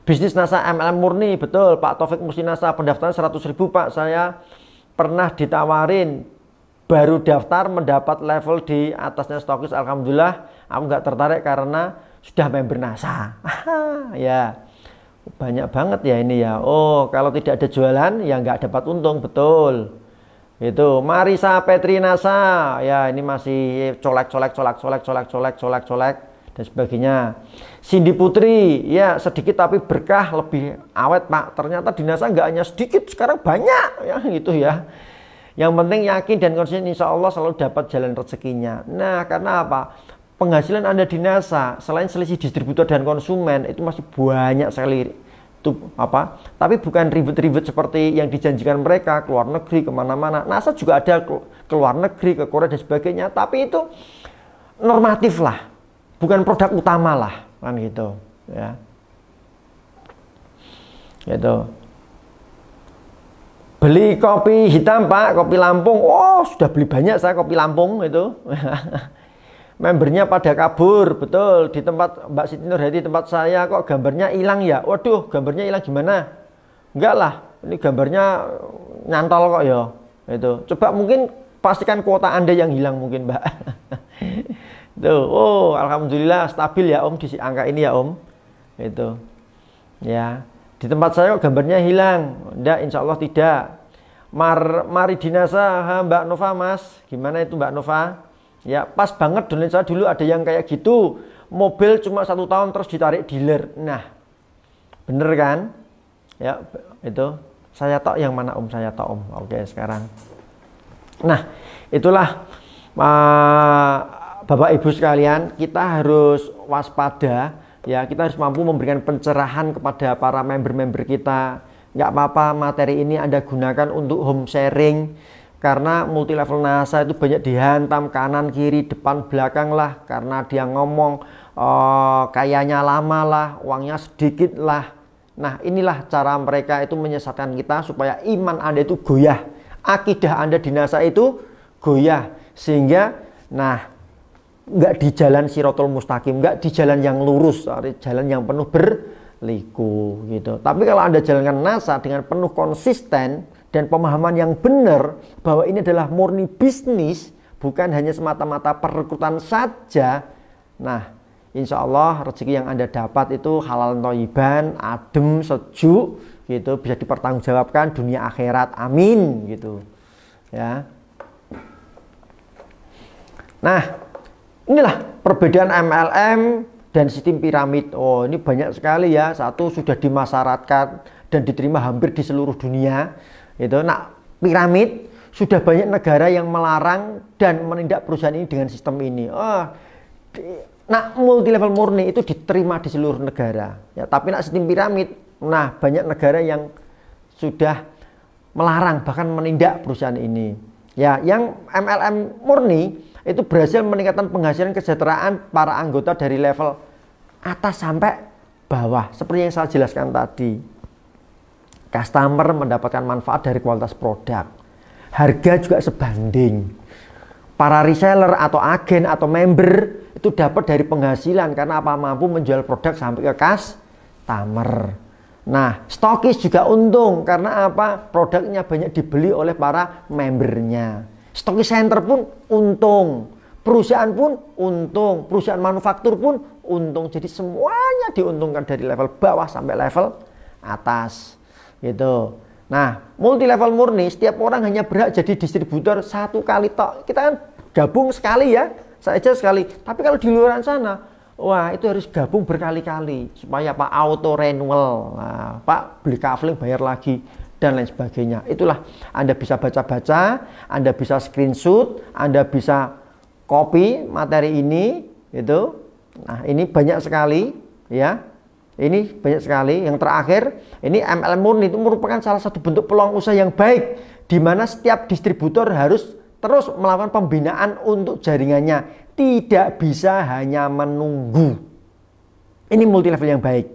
bisnis NASA MLM murni, betul Pak Taufik mesti NASA pendaftaran 100 ribu Pak. Saya pernah ditawarin baru daftar mendapat level di atasnya stokis alhamdulillah aku nggak tertarik karena sudah member NASA. ya. Banyak banget ya ini ya. Oh, kalau tidak ada jualan ya nggak dapat untung, betul. Itu Marisa Petrinasa. Ya, ini masih colek-colek colek-colek colek-colek colek-colek dan sebagainya. Cindy Putri, ya sedikit tapi berkah lebih awet, Pak. Ternyata dinasa nggak hanya sedikit, sekarang banyak ya gitu ya. Yang penting yakin dan konsisten insya Allah selalu dapat jalan rezekinya. Nah, karena apa? Penghasilan Anda dinasa, selain selisih distributor dan konsumen, itu masih banyak sekali tuh apa tapi bukan ribut-ribut seperti yang dijanjikan mereka keluar negeri kemana-mana NASA juga ada keluar negeri ke Korea dan sebagainya tapi itu normatif lah bukan produk utama lah kan gitu ya gitu beli kopi hitam pak kopi Lampung oh sudah beli banyak saya kopi Lampung itu membernya pada kabur betul di tempat Mbak Siti Nurhati tempat saya kok gambarnya hilang ya waduh gambarnya hilang gimana enggak lah ini gambarnya nyantol kok ya itu coba mungkin pastikan kuota anda yang hilang mungkin Mbak tuh oh alhamdulillah stabil ya Om di angka ini ya Om itu ya di tempat saya kok gambarnya hilang enggak insya Allah tidak Mar, Mari Dinasa Mbak Nova Mas gimana itu Mbak Nova ya pas banget di Indonesia dulu ada yang kayak gitu mobil cuma satu tahun terus ditarik dealer nah bener kan ya itu saya tak yang mana om saya tak om oke sekarang nah itulah uh, bapak ibu sekalian kita harus waspada ya kita harus mampu memberikan pencerahan kepada para member-member kita nggak apa-apa materi ini anda gunakan untuk home sharing karena multi level NASA itu banyak dihantam kanan kiri depan belakang lah karena dia ngomong eh, kayaknya lama lah uangnya sedikit lah nah inilah cara mereka itu menyesatkan kita supaya iman anda itu goyah akidah anda di NASA itu goyah sehingga nah nggak di jalan sirotol mustaqim nggak di jalan yang lurus jalan yang penuh berliku gitu tapi kalau anda jalankan NASA dengan penuh konsisten dan pemahaman yang benar bahwa ini adalah murni bisnis bukan hanya semata-mata perekrutan saja nah insya Allah rezeki yang anda dapat itu halal toiban adem sejuk gitu bisa dipertanggungjawabkan dunia akhirat amin gitu ya nah inilah perbedaan MLM dan sistem piramid oh ini banyak sekali ya satu sudah dimasyaratkan dan diterima hampir di seluruh dunia itu nak piramid sudah banyak negara yang melarang dan menindak perusahaan ini dengan sistem ini oh, di, nah multi level murni itu diterima di seluruh negara ya tapi nak sistem piramid nah banyak negara yang sudah melarang bahkan menindak perusahaan ini ya yang MLM murni itu berhasil meningkatkan penghasilan kesejahteraan para anggota dari level atas sampai bawah seperti yang saya jelaskan tadi Customer mendapatkan manfaat dari kualitas produk. Harga juga sebanding. Para reseller atau agen atau member itu dapat dari penghasilan karena apa mampu menjual produk sampai ke kas tamer. Nah, stokis juga untung karena apa? Produknya banyak dibeli oleh para membernya. Stokis center pun untung, perusahaan pun untung, perusahaan manufaktur pun untung. Jadi semuanya diuntungkan dari level bawah sampai level atas gitu nah multi level murni setiap orang hanya berhak jadi distributor satu kali tok kita kan gabung sekali ya saja sekali tapi kalau di luar sana wah itu harus gabung berkali-kali supaya pak auto renewal nah, pak beli kafling bayar lagi dan lain sebagainya. Itulah Anda bisa baca-baca, Anda bisa screenshot, Anda bisa copy materi ini, itu. Nah, ini banyak sekali ya. Ini banyak sekali. Yang terakhir, ini MLM murni itu merupakan salah satu bentuk peluang usaha yang baik di mana setiap distributor harus terus melakukan pembinaan untuk jaringannya. Tidak bisa hanya menunggu. Ini multi level yang baik.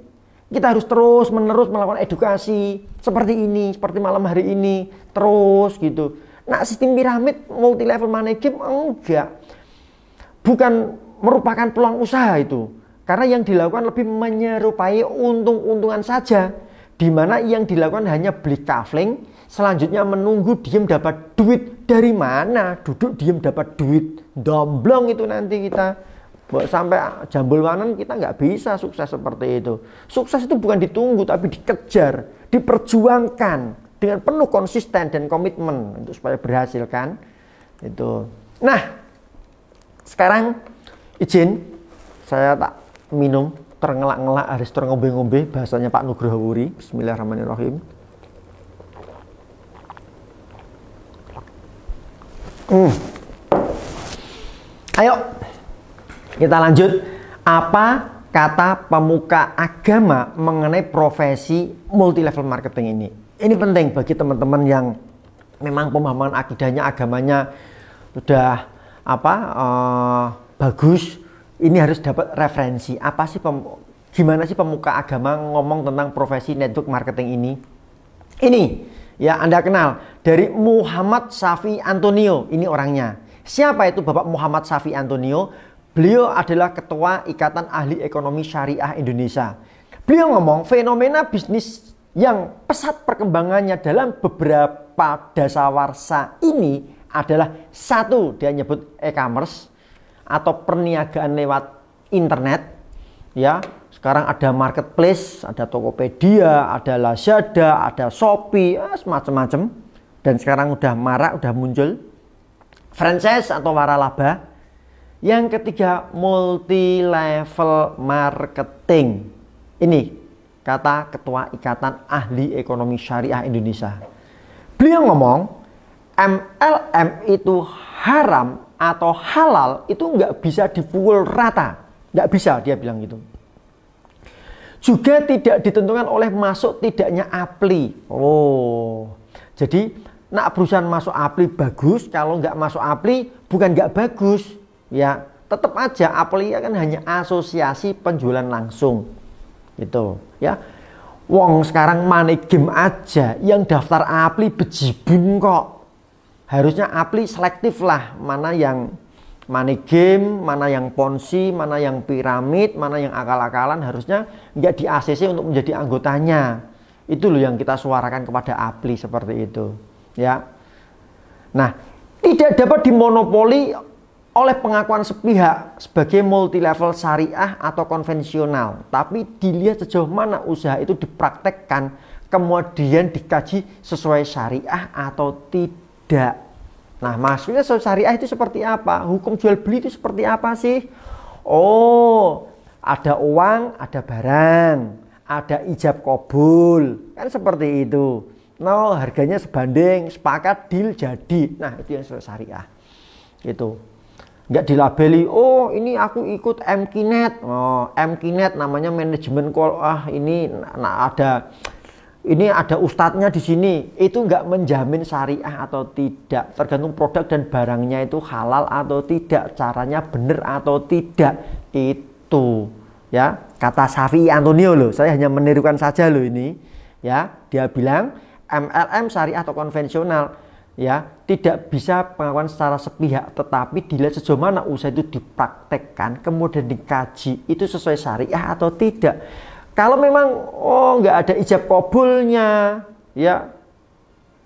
Kita harus terus menerus melakukan edukasi seperti ini, seperti malam hari ini, terus gitu. Nah, sistem piramid multi level management enggak. Bukan merupakan peluang usaha itu karena yang dilakukan lebih menyerupai untung-untungan saja, di mana yang dilakukan hanya beli kafling, selanjutnya menunggu diem dapat duit dari mana, duduk diem dapat duit, domblong itu nanti kita sampai jambul wanan kita nggak bisa sukses seperti itu. Sukses itu bukan ditunggu tapi dikejar, diperjuangkan dengan penuh konsisten dan komitmen untuk supaya berhasil kan. Itu. Nah, sekarang izin saya tak minum terengelak-ngelak harus terngombe-ngombe bahasanya Pak Nugroho Wuri Bismillahirrahmanirrahim hmm. ayo kita lanjut apa kata pemuka agama mengenai profesi multi level marketing ini ini penting bagi teman-teman yang memang pemahaman akidahnya agamanya sudah apa uh, bagus ini harus dapat referensi apa sih pem, gimana sih pemuka agama ngomong tentang profesi network marketing ini ini ya Anda kenal dari Muhammad Safi Antonio ini orangnya siapa itu Bapak Muhammad Safi Antonio beliau adalah ketua Ikatan Ahli Ekonomi Syariah Indonesia beliau ngomong fenomena bisnis yang pesat perkembangannya dalam beberapa dasawarsa ini adalah satu dia nyebut e-commerce atau perniagaan lewat internet ya sekarang ada marketplace ada Tokopedia ada Lazada ada Shopee ya, semacam-macam dan sekarang udah marak udah muncul franchise atau waralaba yang ketiga multi level marketing ini kata ketua ikatan ahli ekonomi syariah Indonesia beliau ngomong MLM itu haram atau halal itu nggak bisa dipukul rata. Nggak bisa, dia bilang gitu. Juga tidak ditentukan oleh masuk tidaknya apli. Oh, jadi nak perusahaan masuk apli bagus, kalau nggak masuk apli bukan nggak bagus. Ya, tetap aja apli kan hanya asosiasi penjualan langsung. Gitu, ya. Wong sekarang money game aja yang daftar apli bejibun kok harusnya apli selektif lah mana yang money game, mana yang ponzi, mana yang piramid, mana yang akal-akalan harusnya nggak di ACC untuk menjadi anggotanya. Itu loh yang kita suarakan kepada APLI seperti itu. Ya. Nah, tidak dapat dimonopoli oleh pengakuan sepihak sebagai multi level syariah atau konvensional, tapi dilihat sejauh mana usaha itu dipraktekkan kemudian dikaji sesuai syariah atau tidak tidak. Nah, maksudnya syariah itu seperti apa? Hukum jual beli itu seperti apa sih? Oh, ada uang, ada barang, ada ijab kobul, kan seperti itu. No, harganya sebanding, sepakat, deal, jadi. Nah, itu yang syariah. Itu. Nggak dilabeli, oh ini aku ikut MKinet. Oh, MKinet namanya manajemen kol. Ah, ini nah, ada ini ada ustadznya di sini itu nggak menjamin syariah atau tidak tergantung produk dan barangnya itu halal atau tidak caranya benar atau tidak itu ya kata Safi Antonio loh saya hanya menirukan saja loh ini ya dia bilang MLM syariah atau konvensional ya tidak bisa pengakuan secara sepihak tetapi dilihat sejauh mana usaha itu dipraktekkan kemudian dikaji itu sesuai syariah atau tidak kalau memang oh nggak ada ijab kobulnya, ya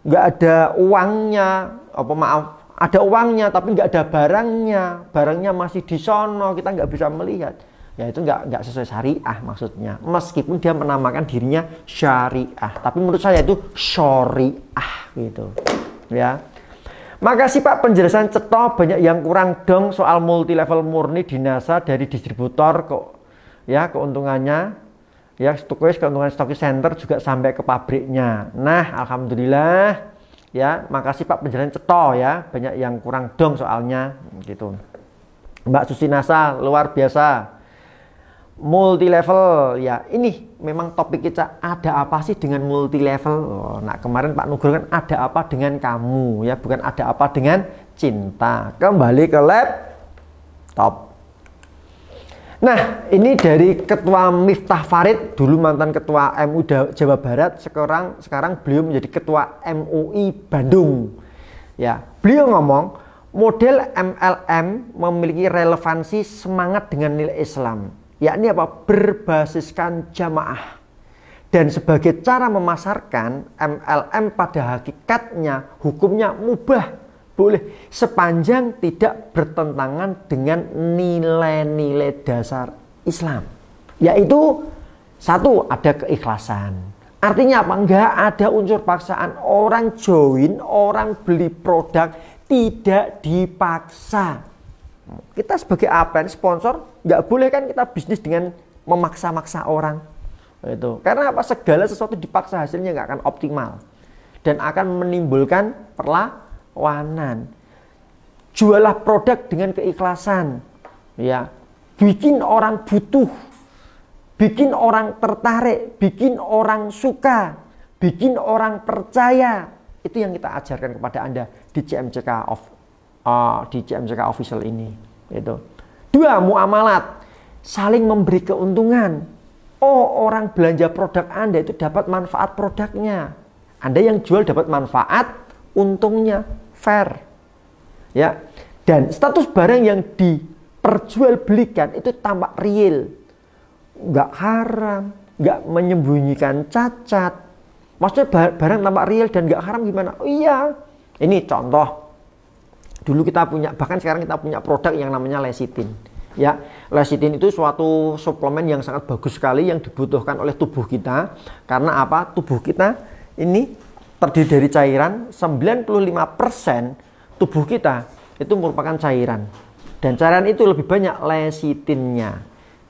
nggak ada uangnya, apa maaf, ada uangnya tapi nggak ada barangnya, barangnya masih di sono kita nggak bisa melihat. Ya itu nggak nggak sesuai syariah maksudnya. Meskipun dia menamakan dirinya syariah, tapi menurut saya itu syariah gitu, ya. Makasih Pak penjelasan ceto banyak yang kurang dong soal multi level murni dinasa dari distributor kok ya keuntungannya ya stokis keuntungan stokis center juga sampai ke pabriknya nah alhamdulillah ya makasih Pak penjalan ceto ya banyak yang kurang dong soalnya gitu Mbak Susi Nasa luar biasa multi level ya ini memang topik kita ada apa sih dengan multi level oh, nah kemarin Pak Nugroho kan ada apa dengan kamu ya bukan ada apa dengan cinta kembali ke lab topik Nah, ini dari Ketua Miftah Farid, dulu mantan Ketua MU Jawa Barat, sekarang sekarang beliau menjadi Ketua MUI Bandung. Ya, beliau ngomong model MLM memiliki relevansi semangat dengan nilai Islam, yakni apa? Berbasiskan jamaah. Dan sebagai cara memasarkan MLM pada hakikatnya hukumnya mubah boleh sepanjang tidak bertentangan dengan nilai-nilai dasar Islam yaitu satu ada keikhlasan artinya apa enggak ada unsur paksaan orang join orang beli produk tidak dipaksa kita sebagai apa sponsor nggak boleh kan kita bisnis dengan memaksa-maksa orang itu karena apa segala sesuatu dipaksa hasilnya nggak akan optimal dan akan menimbulkan perlahan wanan. Jualah produk dengan keikhlasan. Ya. Bikin orang butuh. Bikin orang tertarik, bikin orang suka, bikin orang percaya. Itu yang kita ajarkan kepada Anda di CMCK of uh, di CMCK official ini. Itu. Dua, muamalat. Saling memberi keuntungan. Oh, orang belanja produk Anda itu dapat manfaat produknya. Anda yang jual dapat manfaat untungnya fair. Ya. Dan status barang yang diperjualbelikan itu tampak real. Nggak haram, nggak menyembunyikan cacat. Maksudnya barang tampak real dan nggak haram gimana? Oh, iya. Ini contoh. Dulu kita punya, bahkan sekarang kita punya produk yang namanya lecithin. Ya, lecithin itu suatu suplemen yang sangat bagus sekali yang dibutuhkan oleh tubuh kita. Karena apa? Tubuh kita ini terdiri dari cairan, 95% tubuh kita itu merupakan cairan. Dan cairan itu lebih banyak lesitinnya.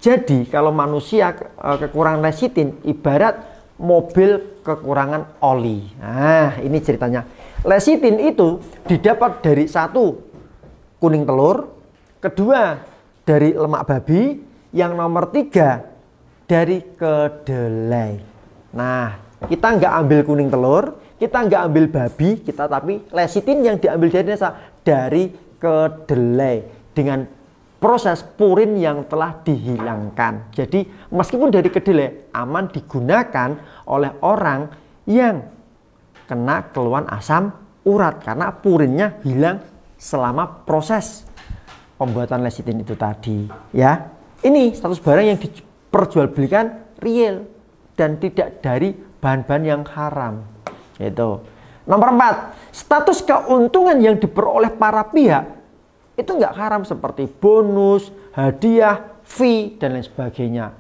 Jadi kalau manusia eh, kekurangan lesitin ibarat mobil kekurangan oli. Nah, ini ceritanya. Lesitin itu didapat dari satu kuning telur, kedua dari lemak babi, yang nomor tiga dari kedelai. Nah, kita nggak ambil kuning telur, kita nggak ambil babi kita tapi lecithin yang diambil dari dari kedelai dengan proses purin yang telah dihilangkan. Jadi meskipun dari kedelai aman digunakan oleh orang yang kena keluhan asam urat karena purinnya hilang selama proses pembuatan lecithin itu tadi ya. Ini status barang yang diperjualbelikan real dan tidak dari bahan-bahan yang haram. Itu. Nomor empat, status keuntungan yang diperoleh para pihak itu nggak haram seperti bonus, hadiah, fee, dan lain sebagainya.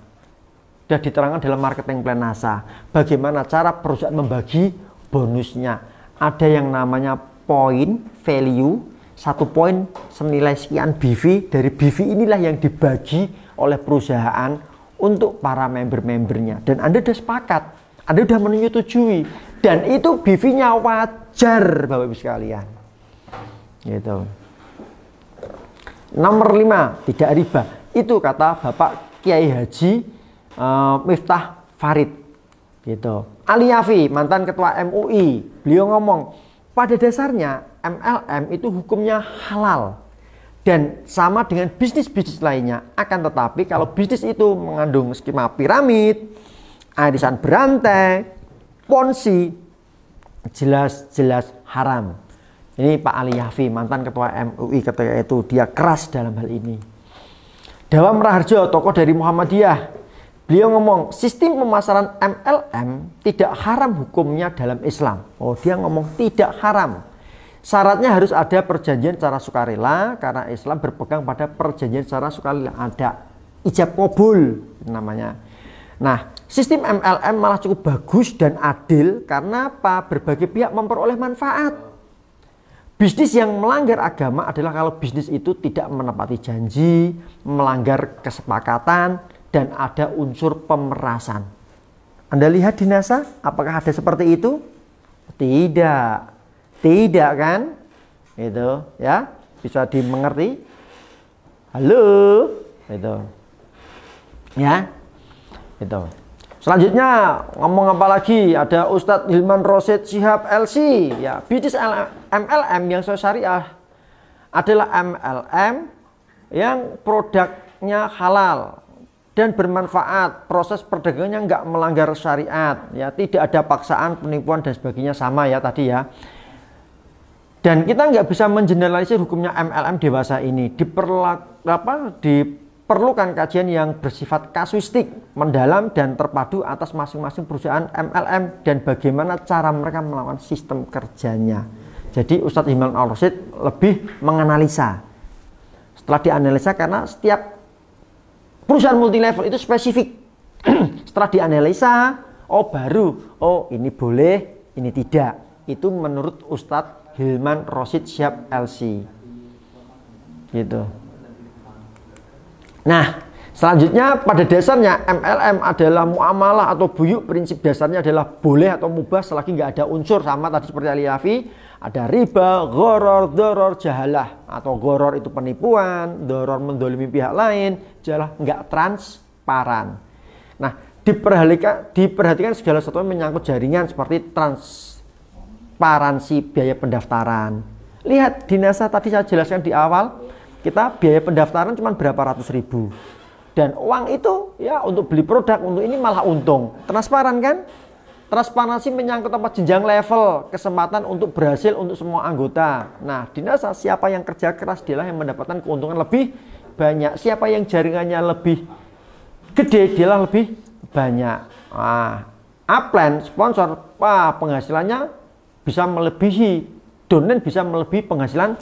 Sudah diterangkan dalam marketing plan NASA. Bagaimana cara perusahaan membagi bonusnya. Ada yang namanya point value, satu poin senilai sekian BV, dari BV inilah yang dibagi oleh perusahaan untuk para member-membernya. Dan Anda sudah sepakat, anda sudah menyetujui dan itu BV-nya wajar Bapak Ibu sekalian. Gitu. Nomor 5, tidak riba. Itu kata Bapak Kiai Haji uh, Miftah Farid. Gitu. Ali Yafi, mantan ketua MUI, beliau ngomong, pada dasarnya MLM itu hukumnya halal dan sama dengan bisnis-bisnis lainnya. Akan tetapi kalau bisnis itu mengandung skema piramid, arisan ah, berantai, ponsi, jelas-jelas haram. Ini Pak Ali Yafi, mantan ketua MUI ketika itu, dia keras dalam hal ini. Dawam Raharjo, tokoh dari Muhammadiyah, beliau ngomong sistem pemasaran MLM tidak haram hukumnya dalam Islam. Oh, dia ngomong tidak haram. Syaratnya harus ada perjanjian secara sukarela karena Islam berpegang pada perjanjian secara sukarela. Ada ijab kabul namanya. Nah, sistem MLM malah cukup bagus dan adil karena apa? Berbagai pihak memperoleh manfaat. Bisnis yang melanggar agama adalah kalau bisnis itu tidak menepati janji, melanggar kesepakatan, dan ada unsur pemerasan. Anda lihat di NASA, apakah ada seperti itu? Tidak. Tidak kan? Itu ya, bisa dimengerti. Halo, itu. Ya, itu. Selanjutnya ngomong apa lagi? Ada Ustadz Hilman Rosid Sihab LC. Ya, bisnis MLM yang sesuai syariah adalah MLM yang produknya halal dan bermanfaat. Proses perdagangannya nggak melanggar syariat. Ya, tidak ada paksaan, penipuan dan sebagainya sama ya tadi ya. Dan kita nggak bisa menjeneralisir hukumnya MLM dewasa ini. Diperlak apa? Di perlukan kajian yang bersifat kasuistik, mendalam dan terpadu atas masing-masing perusahaan MLM dan bagaimana cara mereka melawan sistem kerjanya. Jadi Ustadz Hilman al lebih menganalisa. Setelah dianalisa karena setiap perusahaan multilevel itu spesifik. Setelah dianalisa, oh baru, oh ini boleh, ini tidak. Itu menurut Ustadz Hilman Rosid Syab LC. Gitu. Nah, selanjutnya pada dasarnya MLM adalah muamalah atau buyuk. Prinsip dasarnya adalah boleh atau mubah selagi nggak ada unsur sama tadi seperti Ali Yafi. Ada riba, goror, doror, jahalah. Atau goror itu penipuan, doror mendolimi pihak lain, jahalah nggak transparan. Nah, diperhatikan, diperhatikan segala sesuatu menyangkut jaringan seperti transparansi biaya pendaftaran. Lihat dinasa tadi saya jelaskan di awal kita biaya pendaftaran cuma berapa ratus ribu dan uang itu ya untuk beli produk untuk ini malah untung transparan kan transparansi menyangkut tempat jenjang level kesempatan untuk berhasil untuk semua anggota nah dinas siapa yang kerja keras dialah yang mendapatkan keuntungan lebih banyak siapa yang jaringannya lebih gede dialah lebih banyak ah upline sponsor wah penghasilannya bisa melebihi donen bisa melebihi penghasilan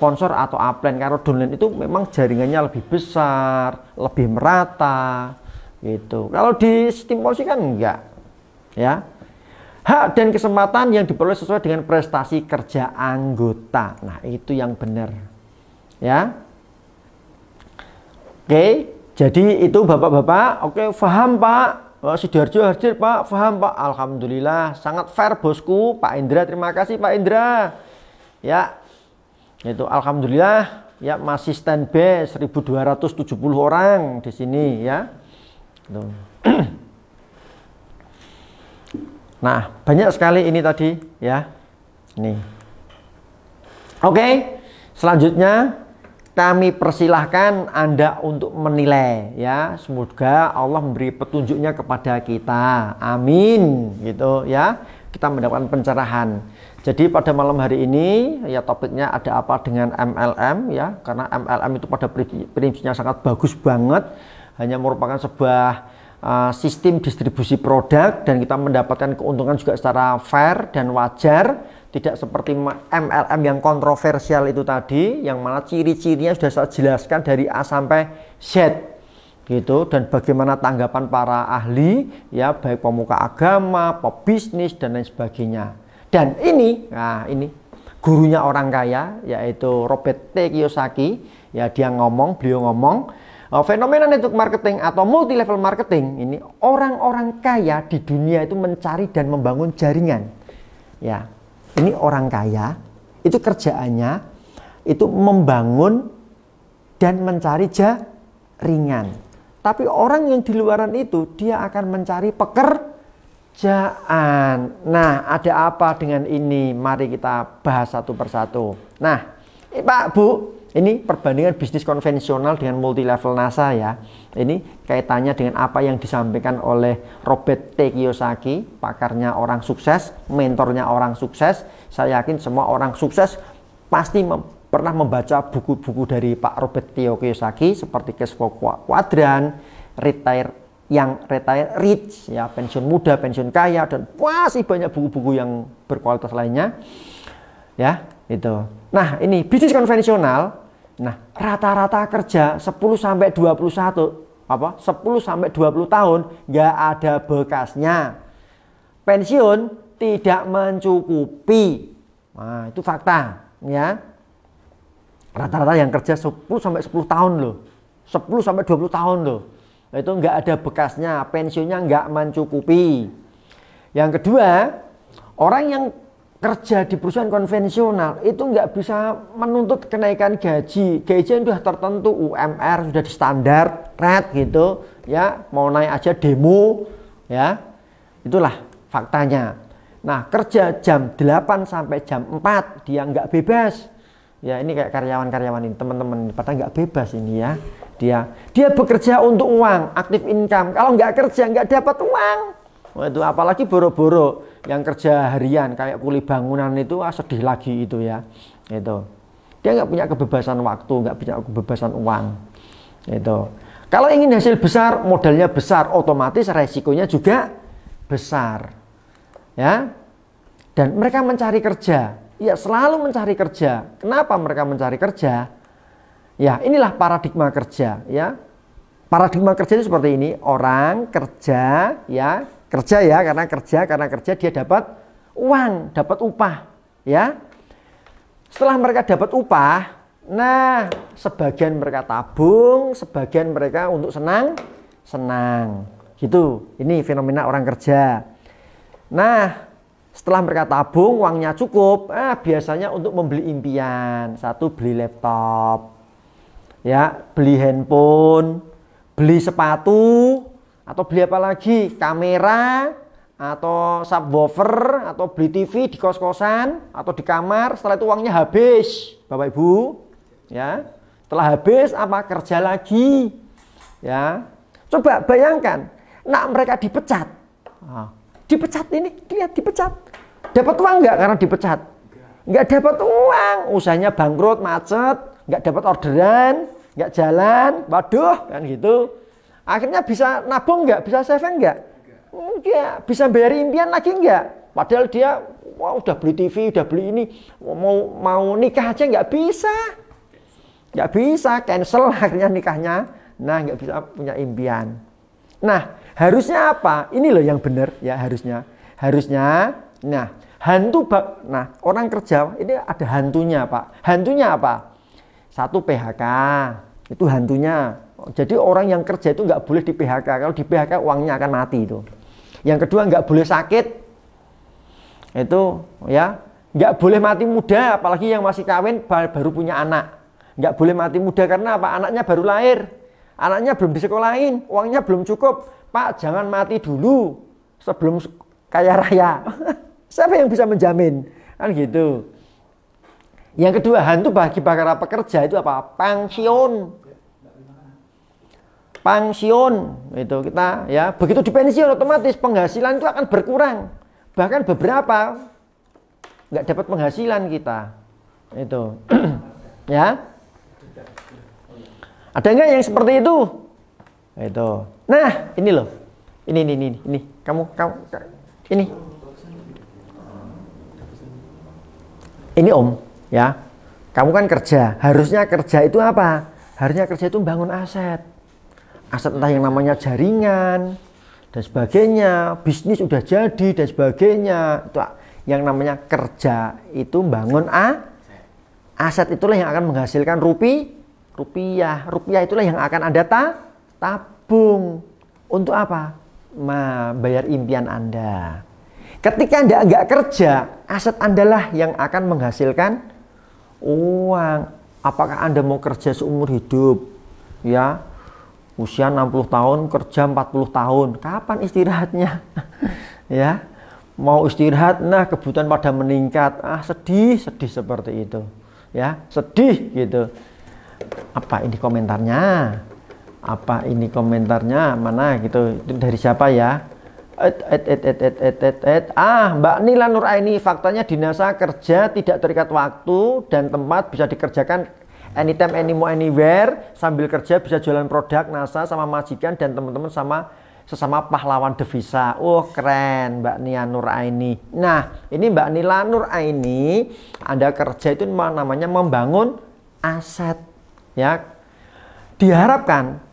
sponsor atau upline karo downline itu memang jaringannya lebih besar, lebih merata gitu. Kalau di sistem kan enggak. Ya. Hak dan kesempatan yang diperoleh sesuai dengan prestasi kerja anggota. Nah, itu yang benar. Ya. Oke, jadi itu Bapak-bapak, oke paham Pak? Pak eh, Sidoarjo hadir Pak, paham Pak? Alhamdulillah, sangat fair bosku Pak Indra, terima kasih Pak Indra. Ya, itu alhamdulillah ya masih standby 1270 orang di sini ya. Nah, banyak sekali ini tadi ya. Nih. Oke, selanjutnya kami persilahkan Anda untuk menilai ya. Semoga Allah memberi petunjuknya kepada kita. Amin gitu ya. Kita mendapatkan pencerahan. Jadi pada malam hari ini ya topiknya ada apa dengan MLM ya karena MLM itu pada prinsipnya sangat bagus banget hanya merupakan sebuah uh, sistem distribusi produk dan kita mendapatkan keuntungan juga secara fair dan wajar tidak seperti MLM yang kontroversial itu tadi yang mana ciri-cirinya sudah saya jelaskan dari A sampai Z gitu dan bagaimana tanggapan para ahli ya baik pemuka agama, pebisnis dan lain sebagainya. Dan ini, nah ini gurunya orang kaya yaitu Robert T Kiyosaki, ya dia ngomong, beliau ngomong oh, fenomena network marketing atau multi level marketing ini orang-orang kaya di dunia itu mencari dan membangun jaringan. Ya. Ini orang kaya itu kerjaannya itu membangun dan mencari jaringan. Tapi orang yang di luaran itu dia akan mencari pekerjaan kerjaan. Nah, ada apa dengan ini? Mari kita bahas satu persatu. Nah, eh, Pak Bu, ini perbandingan bisnis konvensional dengan multi level NASA ya. Ini kaitannya dengan apa yang disampaikan oleh Robert T. Kiyosaki, pakarnya orang sukses, mentornya orang sukses. Saya yakin semua orang sukses pasti mem pernah membaca buku-buku dari Pak Robert T. Kiyosaki seperti Cash Flow Quadrant, Retire yang retire rich ya pensiun muda pensiun kaya dan masih banyak buku-buku yang berkualitas lainnya ya itu nah ini bisnis konvensional nah rata-rata kerja 10 sampai 21 apa 10 sampai 20 tahun nggak ada bekasnya pensiun tidak mencukupi nah itu fakta ya rata-rata yang kerja 10 sampai 10 tahun loh 10 sampai 20 tahun loh Nah, itu nggak ada bekasnya, pensiunnya nggak mencukupi. Yang kedua, orang yang kerja di perusahaan konvensional itu nggak bisa menuntut kenaikan gaji. Gaji sudah tertentu, UMR sudah di standar, red gitu, ya mau naik aja demo, ya itulah faktanya. Nah kerja jam 8 sampai jam 4 dia nggak bebas ya ini kayak karyawan-karyawan ini teman-teman padahal nggak bebas ini ya dia dia bekerja untuk uang aktif income kalau nggak kerja nggak dapat uang Wah, itu apalagi boro-boro yang kerja harian kayak kuli bangunan itu ah, sedih lagi itu ya itu dia nggak punya kebebasan waktu nggak punya kebebasan uang itu kalau ingin hasil besar modalnya besar otomatis resikonya juga besar ya dan mereka mencari kerja ya selalu mencari kerja. Kenapa mereka mencari kerja? Ya, inilah paradigma kerja, ya. Paradigma kerja itu seperti ini, orang kerja, ya, kerja ya, karena kerja, karena kerja dia dapat uang, dapat upah, ya. Setelah mereka dapat upah, nah, sebagian mereka tabung, sebagian mereka untuk senang, senang. Gitu. Ini fenomena orang kerja. Nah, setelah mereka tabung, uangnya cukup, eh, biasanya untuk membeli impian. Satu beli laptop, ya, beli handphone, beli sepatu, atau beli apa lagi? Kamera, atau subwoofer, atau beli TV di kos-kosan, atau di kamar. Setelah itu uangnya habis, Bapak Ibu. Ya, Setelah habis apa kerja lagi? Ya, coba bayangkan, nak mereka dipecat, ah, dipecat ini, lihat dipecat Dapat uang nggak karena dipecat? Nggak dapat uang, usahanya bangkrut, macet, nggak dapat orderan, nggak jalan, waduh kan gitu. Akhirnya bisa nabung nggak? Bisa saving nggak? Nggak. Bisa bayar impian lagi nggak? Padahal dia wah udah beli TV, udah beli ini, mau mau nikah aja nggak bisa, nggak bisa cancel akhirnya nikahnya. Nah nggak bisa punya impian. Nah harusnya apa? Ini loh yang benar ya harusnya. Harusnya Nah, hantu bak, nah orang kerja ini ada hantunya Pak. Hantunya apa? Satu PHK, itu hantunya. Jadi orang yang kerja itu nggak boleh di PHK. Kalau di PHK uangnya akan mati itu. Yang kedua nggak boleh sakit. Itu ya nggak boleh mati muda, apalagi yang masih kawin baru punya anak. Nggak boleh mati muda karena apa? Anaknya baru lahir, anaknya belum disekolahin, uangnya belum cukup. Pak jangan mati dulu sebelum kaya raya. Siapa yang bisa menjamin? Kan gitu. Yang kedua, hantu bagi para pekerja itu apa? Pensiun. Pensiun itu kita ya, begitu di pensiun otomatis penghasilan itu akan berkurang. Bahkan beberapa nggak dapat penghasilan kita. Itu. ya. Ada nggak yang seperti itu? Itu. Nah, ini loh. Ini ini ini ini. Kamu kamu ini. ini om ya kamu kan kerja harusnya kerja itu apa harusnya kerja itu bangun aset aset entah yang namanya jaringan dan sebagainya bisnis udah jadi dan sebagainya itu yang namanya kerja itu bangun a aset itulah yang akan menghasilkan rupi rupiah rupiah itulah yang akan anda ta tabung untuk apa? membayar impian anda Ketika Anda nggak kerja, aset Anda lah yang akan menghasilkan uang. Apakah Anda mau kerja seumur hidup? Ya, usia 60 tahun, kerja 40 tahun. Kapan istirahatnya? ya, mau istirahat, nah kebutuhan pada meningkat. Ah, sedih, sedih seperti itu. Ya, sedih gitu. Apa ini komentarnya? Apa ini komentarnya? Mana gitu? dari siapa ya? et, et, et, et, et, et, et, ah Mbak Nila Nuraini faktanya dinasa kerja tidak terikat waktu dan tempat bisa dikerjakan anytime anymore anywhere sambil kerja bisa jualan produk NASA sama majikan dan teman-teman sama sesama pahlawan devisa. Oh keren Mbak Nia Aini. Nah ini Mbak Nila Nur Aini, Anda kerja itu namanya membangun aset ya diharapkan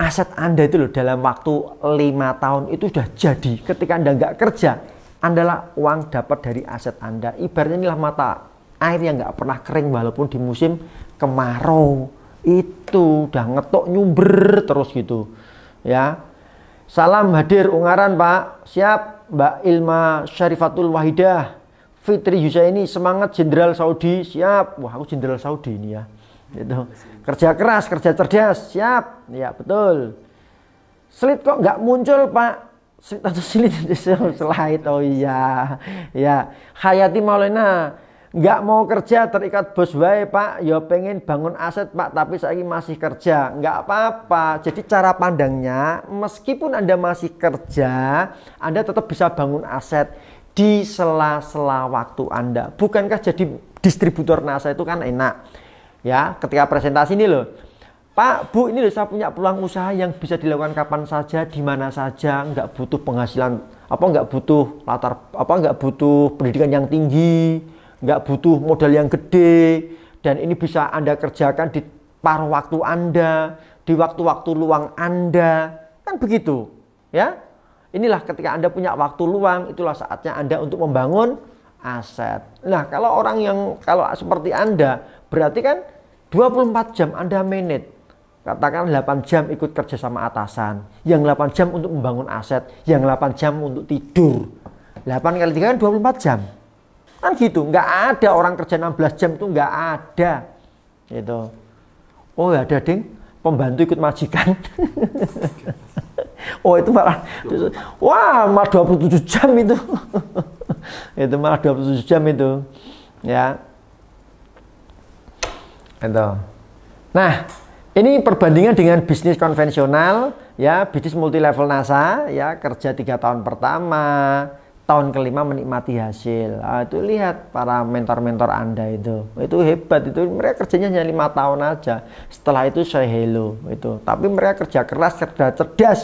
aset Anda itu loh dalam waktu lima tahun itu sudah jadi. Ketika Anda nggak kerja, Anda uang dapat dari aset Anda. Ibaratnya inilah mata air yang nggak pernah kering walaupun di musim kemarau itu udah ngetok nyumber terus gitu ya salam hadir ungaran pak siap mbak Ilma Syarifatul Wahidah Fitri Yusaini ini semangat Jenderal Saudi siap wah aku Jenderal Saudi ini ya gitu Kerja keras, kerja cerdas, siap. Ya betul. Slit kok nggak muncul Pak? Slit atau slit slide? Oh iya, ya. Hayati Maulana nggak mau kerja terikat bos wae Pak. Ya pengen bangun aset Pak, tapi saya masih kerja. Nggak apa-apa. Jadi cara pandangnya, meskipun anda masih kerja, anda tetap bisa bangun aset di sela-sela waktu anda. Bukankah jadi distributor NASA itu kan enak? ya ketika presentasi ini loh Pak, Bu, ini loh saya punya peluang usaha yang bisa dilakukan kapan saja, di mana saja, nggak butuh penghasilan, apa nggak butuh latar, apa nggak butuh pendidikan yang tinggi, nggak butuh modal yang gede, dan ini bisa Anda kerjakan di paruh waktu Anda, di waktu-waktu luang Anda, kan begitu, ya. Inilah ketika Anda punya waktu luang, itulah saatnya Anda untuk membangun aset. Nah, kalau orang yang kalau seperti Anda Berarti kan 24 jam Anda manage. Katakan 8 jam ikut kerja sama atasan, yang 8 jam untuk membangun aset, yang 8 jam untuk tidur. 8 kali 3 kan 24 jam. Kan gitu, nggak ada orang kerja 16 jam itu nggak ada. Gitu. Oh ya ada ding, pembantu ikut majikan. oh itu malah, wah malah 27 jam itu. itu malah 27 jam itu. Ya, itu. Nah, ini perbandingan dengan bisnis konvensional, ya bisnis multi level NASA, ya kerja tiga tahun pertama, tahun kelima menikmati hasil. Nah, itu lihat para mentor-mentor anda itu, itu hebat itu mereka kerjanya hanya lima tahun aja. Setelah itu saya hello itu, tapi mereka kerja keras, cerdas, cerdas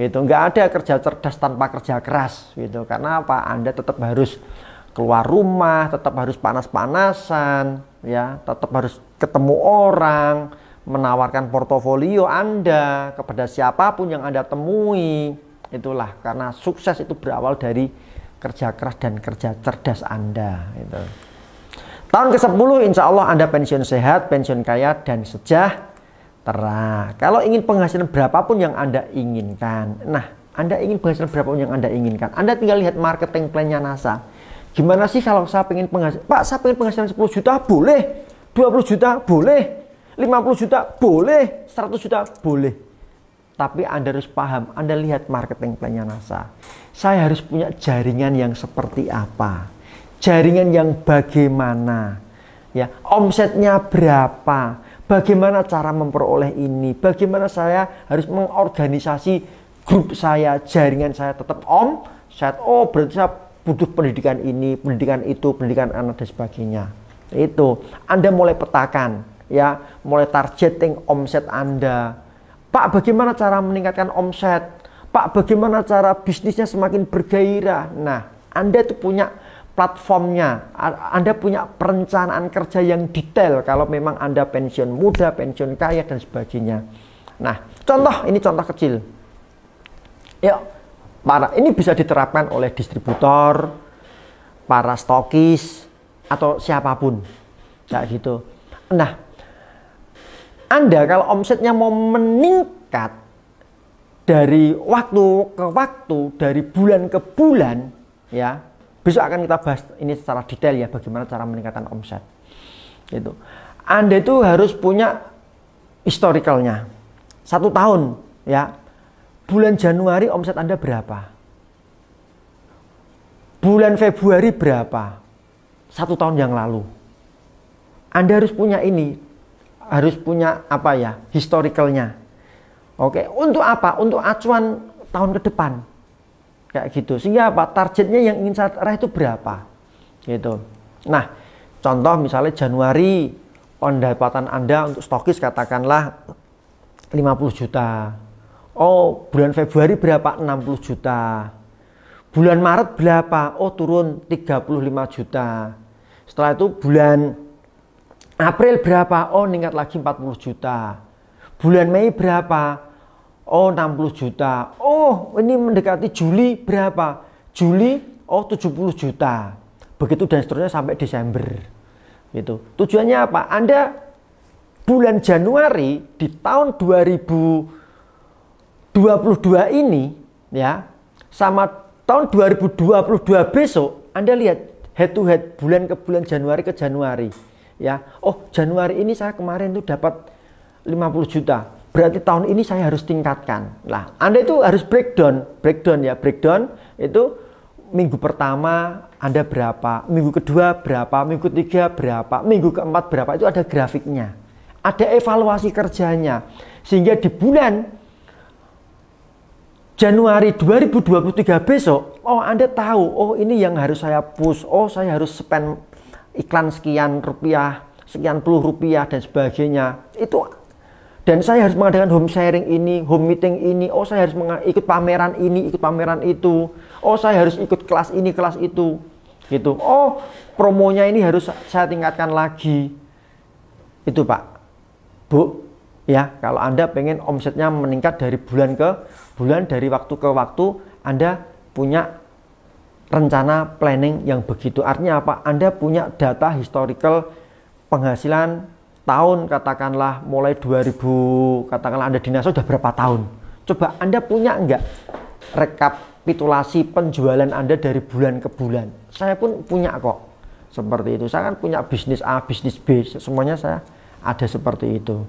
gitu. Nggak ada kerja cerdas tanpa kerja keras gitu. Karena apa? Anda tetap harus keluar rumah, tetap harus panas-panasan, ya tetap harus ketemu orang menawarkan portofolio Anda kepada siapapun yang Anda temui itulah karena sukses itu berawal dari kerja keras dan kerja cerdas Anda itu tahun ke-10 insya Allah Anda pensiun sehat pensiun kaya dan sejahtera kalau ingin penghasilan berapapun yang Anda inginkan nah Anda ingin penghasilan berapapun yang Anda inginkan Anda tinggal lihat marketing plan NASA gimana sih kalau saya pengen penghasilan Pak saya pengen penghasilan 10 juta boleh 20 juta boleh 50 juta boleh 100 juta boleh tapi Anda harus paham Anda lihat marketing plannya NASA saya harus punya jaringan yang seperti apa jaringan yang bagaimana ya omsetnya berapa bagaimana cara memperoleh ini bagaimana saya harus mengorganisasi grup saya jaringan saya tetap om saya oh berarti saya butuh pendidikan ini, pendidikan itu, pendidikan anak dan sebagainya. Itu Anda mulai petakan ya, mulai targeting omset Anda. Pak, bagaimana cara meningkatkan omset? Pak, bagaimana cara bisnisnya semakin bergairah? Nah, Anda itu punya platformnya, Anda punya perencanaan kerja yang detail kalau memang Anda pensiun muda, pensiun kaya dan sebagainya. Nah, contoh ini contoh kecil. Yuk, para ini bisa diterapkan oleh distributor, para stokis atau siapapun. Kayak gitu. Nah, Anda kalau omsetnya mau meningkat dari waktu ke waktu, dari bulan ke bulan, ya. Besok akan kita bahas ini secara detail ya bagaimana cara meningkatkan omset. Gitu. Anda itu harus punya historicalnya. Satu tahun ya Bulan Januari omset Anda berapa? Bulan Februari berapa? Satu tahun yang lalu. Anda harus punya ini, harus punya apa ya, historicalnya. Oke, untuk apa? Untuk acuan tahun ke depan. Kayak gitu. Sehingga apa? Targetnya yang ingin saya raih itu berapa? Gitu. Nah, contoh misalnya Januari pendapatan Anda untuk stokis katakanlah 50 juta Oh, bulan Februari berapa? 60 juta. Bulan Maret berapa? Oh, turun 35 juta. Setelah itu bulan April berapa? Oh, meningkat lagi 40 juta. Bulan Mei berapa? Oh, 60 juta. Oh, ini mendekati Juli berapa? Juli oh 70 juta. Begitu dan seterusnya sampai Desember. Gitu. Tujuannya apa? Anda bulan Januari di tahun 2000 2022 ini ya sama tahun 2022 besok Anda lihat head to head bulan ke bulan Januari ke Januari ya oh Januari ini saya kemarin tuh dapat 50 juta berarti tahun ini saya harus tingkatkan lah Anda itu harus breakdown breakdown ya breakdown itu minggu pertama Anda berapa minggu kedua berapa minggu ketiga berapa minggu keempat berapa itu ada grafiknya ada evaluasi kerjanya sehingga di bulan Januari 2023 besok, oh Anda tahu, oh ini yang harus saya push, oh saya harus spend iklan sekian rupiah, sekian puluh rupiah dan sebagainya. Itu dan saya harus mengadakan home sharing ini, home meeting ini, oh saya harus ikut pameran ini, ikut pameran itu, oh saya harus ikut kelas ini, kelas itu, gitu. Oh promonya ini harus saya tingkatkan lagi, itu Pak, Bu ya kalau anda pengen omsetnya meningkat dari bulan ke bulan dari waktu ke waktu anda punya rencana planning yang begitu artinya apa anda punya data historical penghasilan tahun katakanlah mulai 2000 katakanlah anda dinas sudah berapa tahun coba anda punya enggak rekapitulasi penjualan anda dari bulan ke bulan saya pun punya kok seperti itu saya kan punya bisnis A bisnis B semuanya saya ada seperti itu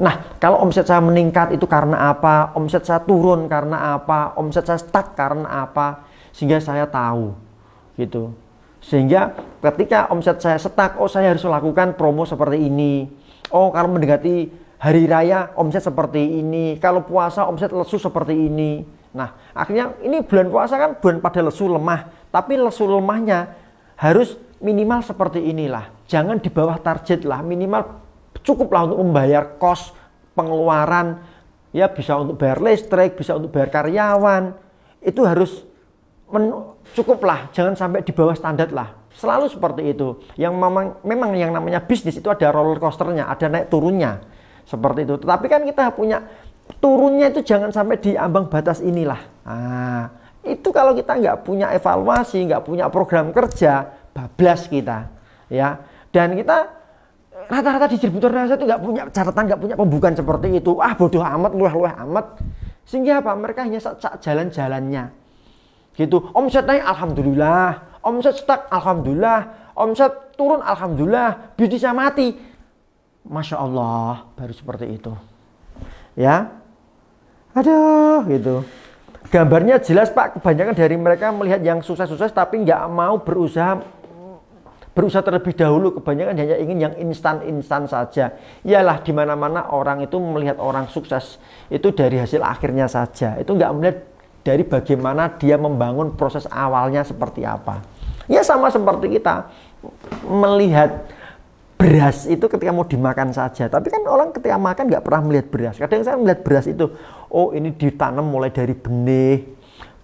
Nah, kalau omset saya meningkat itu karena apa? Omset saya turun karena apa? Omset saya stuck karena apa? Sehingga saya tahu. Gitu. Sehingga ketika omset saya stuck, oh saya harus melakukan promo seperti ini. Oh, kalau mendekati hari raya omset seperti ini. Kalau puasa omset lesu seperti ini. Nah, akhirnya ini bulan puasa kan bulan pada lesu lemah, tapi lesu lemahnya harus minimal seperti inilah. Jangan di bawah target lah, minimal cukuplah untuk membayar kos pengeluaran ya bisa untuk bayar listrik bisa untuk bayar karyawan itu harus men cukuplah jangan sampai di bawah standar lah selalu seperti itu yang memang memang yang namanya bisnis itu ada roller coasternya ada naik turunnya seperti itu tetapi kan kita punya turunnya itu jangan sampai di ambang batas inilah nah, itu kalau kita nggak punya evaluasi nggak punya program kerja bablas kita ya dan kita rata-rata distributor rasa itu nggak punya catatan, nggak punya pembukaan seperti itu. Ah bodoh amat, luah-luah amat. Sehingga ya apa? Mereka hanya sejak jalan-jalannya. Gitu. Omset naik, alhamdulillah. Omset stuck, alhamdulillah. Omset turun, alhamdulillah. Bisnisnya mati. Masya Allah, baru seperti itu. Ya, aduh gitu. Gambarnya jelas Pak, kebanyakan dari mereka melihat yang susah-susah, tapi nggak mau berusaha berusaha terlebih dahulu kebanyakan hanya ingin yang instan-instan saja ialah dimana-mana orang itu melihat orang sukses itu dari hasil akhirnya saja itu nggak melihat dari bagaimana dia membangun proses awalnya seperti apa ya sama seperti kita melihat beras itu ketika mau dimakan saja tapi kan orang ketika makan nggak pernah melihat beras kadang saya melihat beras itu oh ini ditanam mulai dari benih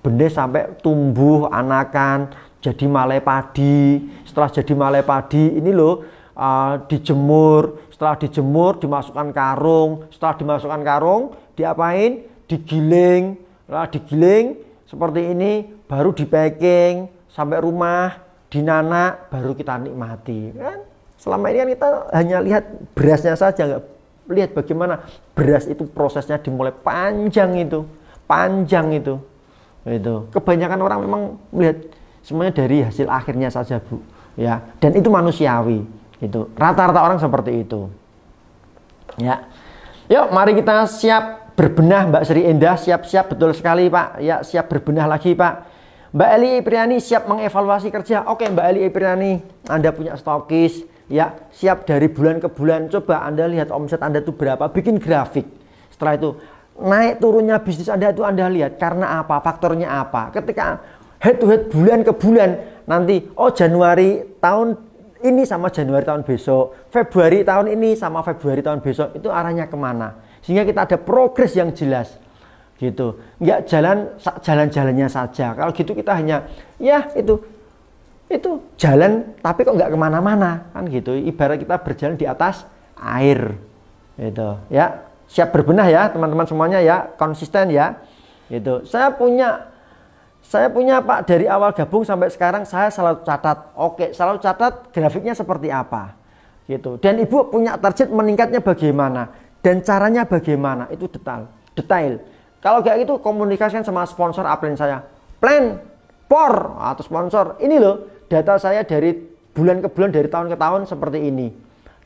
benih sampai tumbuh anakan jadi malai padi setelah jadi malai padi ini loh uh, dijemur setelah dijemur dimasukkan karung setelah dimasukkan karung diapain digiling lah digiling seperti ini baru di packing sampai rumah dinana baru kita nikmati kan selama ini kan kita hanya lihat berasnya saja nggak lihat bagaimana beras itu prosesnya dimulai panjang itu panjang itu itu kebanyakan orang memang melihat semuanya dari hasil akhirnya saja bu ya dan itu manusiawi itu rata-rata orang seperti itu ya yuk mari kita siap berbenah Mbak Sri Endah siap-siap betul sekali Pak ya siap berbenah lagi Pak Mbak Eli Epriani siap mengevaluasi kerja oke Mbak Eli Epriani Anda punya stokis ya siap dari bulan ke bulan coba Anda lihat omset Anda itu berapa bikin grafik setelah itu naik turunnya bisnis Anda itu Anda lihat karena apa faktornya apa ketika head to head bulan ke bulan nanti oh Januari tahun ini sama Januari tahun besok Februari tahun ini sama Februari tahun besok itu arahnya kemana sehingga kita ada progres yang jelas gitu nggak jalan jalan-jalannya saja kalau gitu kita hanya ya itu itu jalan tapi kok nggak kemana-mana kan gitu ibarat kita berjalan di atas air itu ya siap berbenah ya teman-teman semuanya ya konsisten ya gitu saya punya saya punya Pak dari awal gabung sampai sekarang saya selalu catat. Oke, selalu catat grafiknya seperti apa. Gitu. Dan Ibu punya target meningkatnya bagaimana dan caranya bagaimana itu detail. Detail. Kalau kayak gitu komunikasikan sama sponsor upline saya. Plan por ah, atau sponsor. Ini loh data saya dari bulan ke bulan dari tahun ke tahun seperti ini.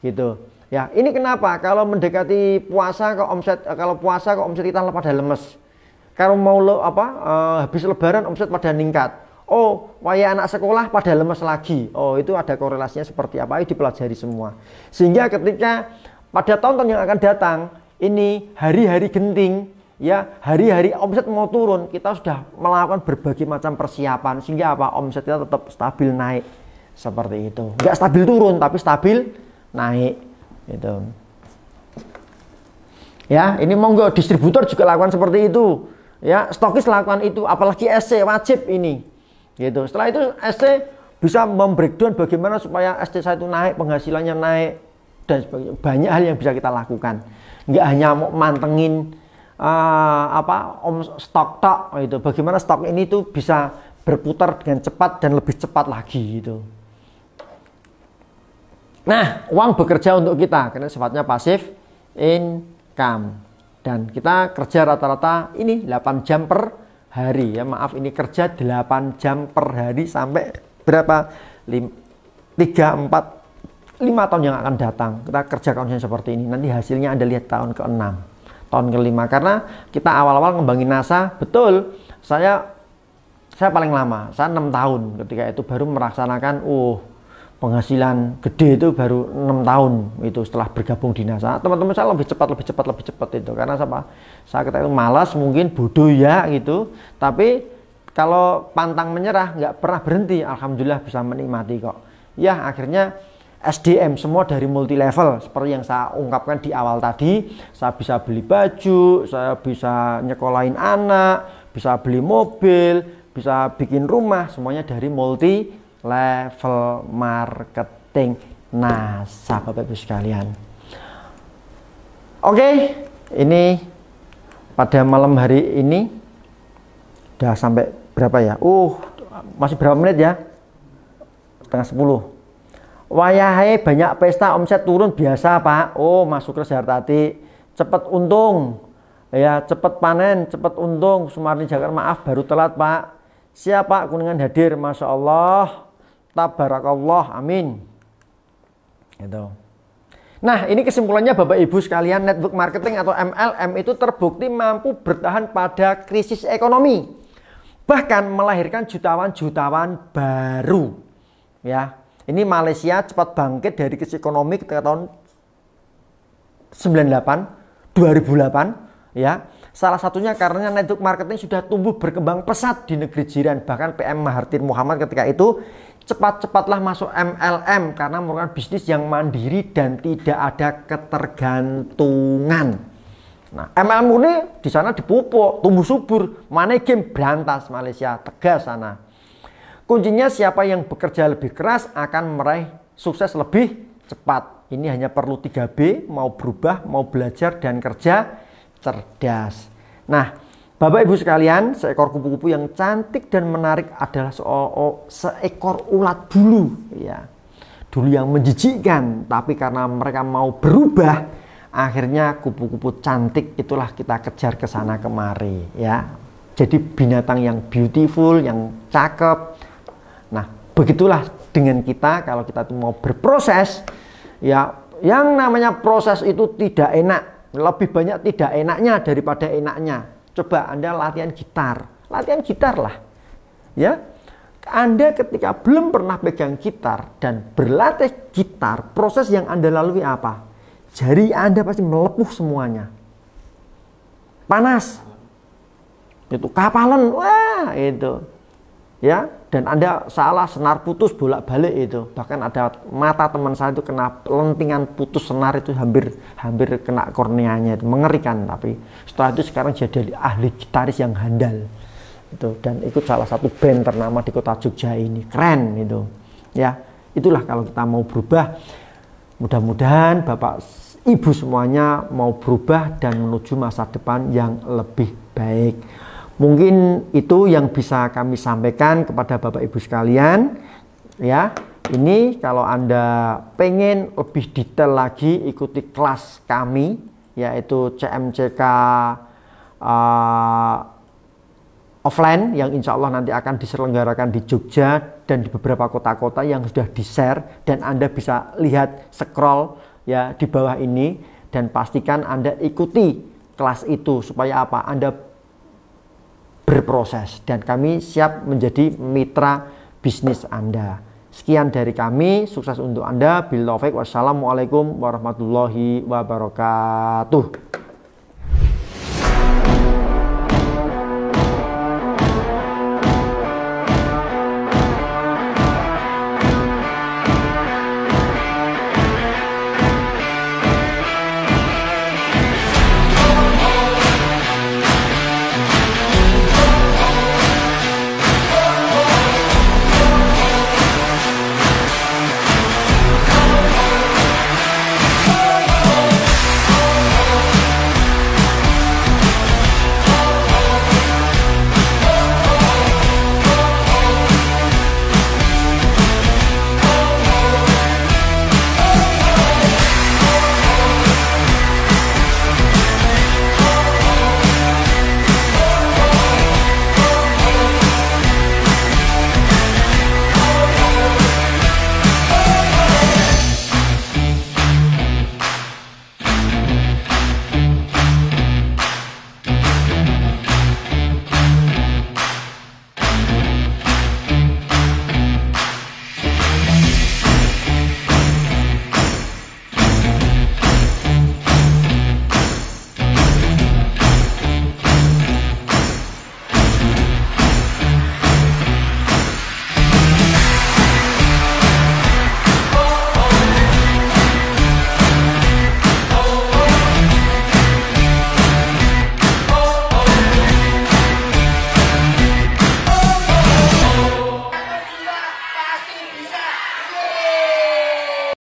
Gitu. Ya, ini kenapa kalau mendekati puasa ke omset eh, kalau puasa ke omset kita pada lemes kalau mau lo, apa uh, habis lebaran omset pada ningkat oh waya anak sekolah pada lemes lagi oh itu ada korelasinya seperti apa itu dipelajari semua sehingga ketika pada tahun-tahun yang akan datang ini hari-hari genting ya hari-hari omset mau turun kita sudah melakukan berbagai macam persiapan sehingga apa omset kita tetap stabil naik seperti itu nggak stabil turun tapi stabil naik itu ya ini monggo distributor juga lakukan seperti itu ya stokis lakukan itu apalagi SC wajib ini gitu setelah itu SC bisa membreakdown bagaimana supaya SC saya itu naik penghasilannya naik dan sebagainya banyak hal yang bisa kita lakukan nggak hanya mau mantengin uh, apa om stok tok itu bagaimana stok ini tuh bisa berputar dengan cepat dan lebih cepat lagi gitu nah uang bekerja untuk kita karena sifatnya pasif income dan kita kerja rata-rata ini 8 jam per hari ya maaf ini kerja 8 jam per hari sampai berapa lima 3 4 5 tahun yang akan datang kita kerja konsen seperti ini nanti hasilnya Anda lihat tahun ke-6 tahun ke-5 karena kita awal-awal ngembangin NASA betul saya saya paling lama saya 6 tahun ketika itu baru melaksanakan uh penghasilan gede itu baru enam tahun itu setelah bergabung di NASA teman-teman saya lebih cepat lebih cepat lebih cepat itu karena apa saya kata itu malas mungkin bodoh ya gitu tapi kalau pantang menyerah nggak pernah berhenti alhamdulillah bisa menikmati kok ya akhirnya SDM semua dari multi level seperti yang saya ungkapkan di awal tadi saya bisa beli baju saya bisa nyekolahin anak bisa beli mobil bisa bikin rumah semuanya dari multi level marketing. Nah, sahabat Bapak Ibu sekalian. Oke, ini pada malam hari ini udah sampai berapa ya? Uh, masih berapa menit ya? Tengah 10. Wayahai banyak pesta omset turun biasa pak. Oh masuk ke hati. Cepat untung ya cepat panen cepat untung Sumarni Jakarta maaf baru telat pak. Siapa kuningan hadir masya Allah tabarakallah amin gitu Nah, ini kesimpulannya Bapak Ibu sekalian, network marketing atau MLM itu terbukti mampu bertahan pada krisis ekonomi. Bahkan melahirkan jutawan-jutawan baru. Ya. Ini Malaysia cepat bangkit dari krisis ekonomi ketika tahun 98, 2008, ya. Salah satunya karena network marketing sudah tumbuh berkembang pesat di negeri jiran. Bahkan PM Mahathir Muhammad ketika itu cepat-cepatlah masuk MLM karena merupakan bisnis yang mandiri dan tidak ada ketergantungan. Nah, MLM ini di sana dipupuk, tumbuh subur, mana game berantas Malaysia tegas sana. Kuncinya siapa yang bekerja lebih keras akan meraih sukses lebih cepat. Ini hanya perlu 3B, mau berubah, mau belajar dan kerja cerdas. Nah, Bapak Ibu sekalian, seekor kupu-kupu yang cantik dan menarik adalah oh, seekor ulat bulu, ya. Dulu yang menjijikkan, tapi karena mereka mau berubah, akhirnya kupu-kupu cantik itulah kita kejar ke sana kemari, ya. Jadi binatang yang beautiful, yang cakep. Nah, begitulah dengan kita kalau kita mau berproses, ya. Yang namanya proses itu tidak enak, lebih banyak tidak enaknya daripada enaknya Coba Anda latihan gitar, latihan gitar lah. Ya. Anda ketika belum pernah pegang gitar dan berlatih gitar, proses yang Anda lalui apa? Jari Anda pasti melepuh semuanya. Panas. Itu kapalan, wah itu ya dan anda salah senar putus bolak-balik itu bahkan ada mata teman saya itu kena lentingan putus senar itu hampir hampir kena korneanya itu mengerikan tapi setelah itu sekarang jadi ahli gitaris yang handal itu dan ikut salah satu band ternama di kota Jogja ini keren itu. ya itulah kalau kita mau berubah mudah-mudahan bapak ibu semuanya mau berubah dan menuju masa depan yang lebih baik Mungkin itu yang bisa kami sampaikan kepada Bapak Ibu sekalian. Ya, ini kalau Anda pengen lebih detail lagi ikuti kelas kami yaitu CMCK uh, eh, offline yang insya Allah nanti akan diselenggarakan di Jogja dan di beberapa kota-kota yang sudah di-share dan Anda bisa lihat scroll ya di bawah ini dan pastikan Anda ikuti kelas itu supaya apa? Anda berproses dan kami siap menjadi mitra bisnis Anda. Sekian dari kami, sukses untuk Anda. Bila Wassalamualaikum warahmatullahi wabarakatuh.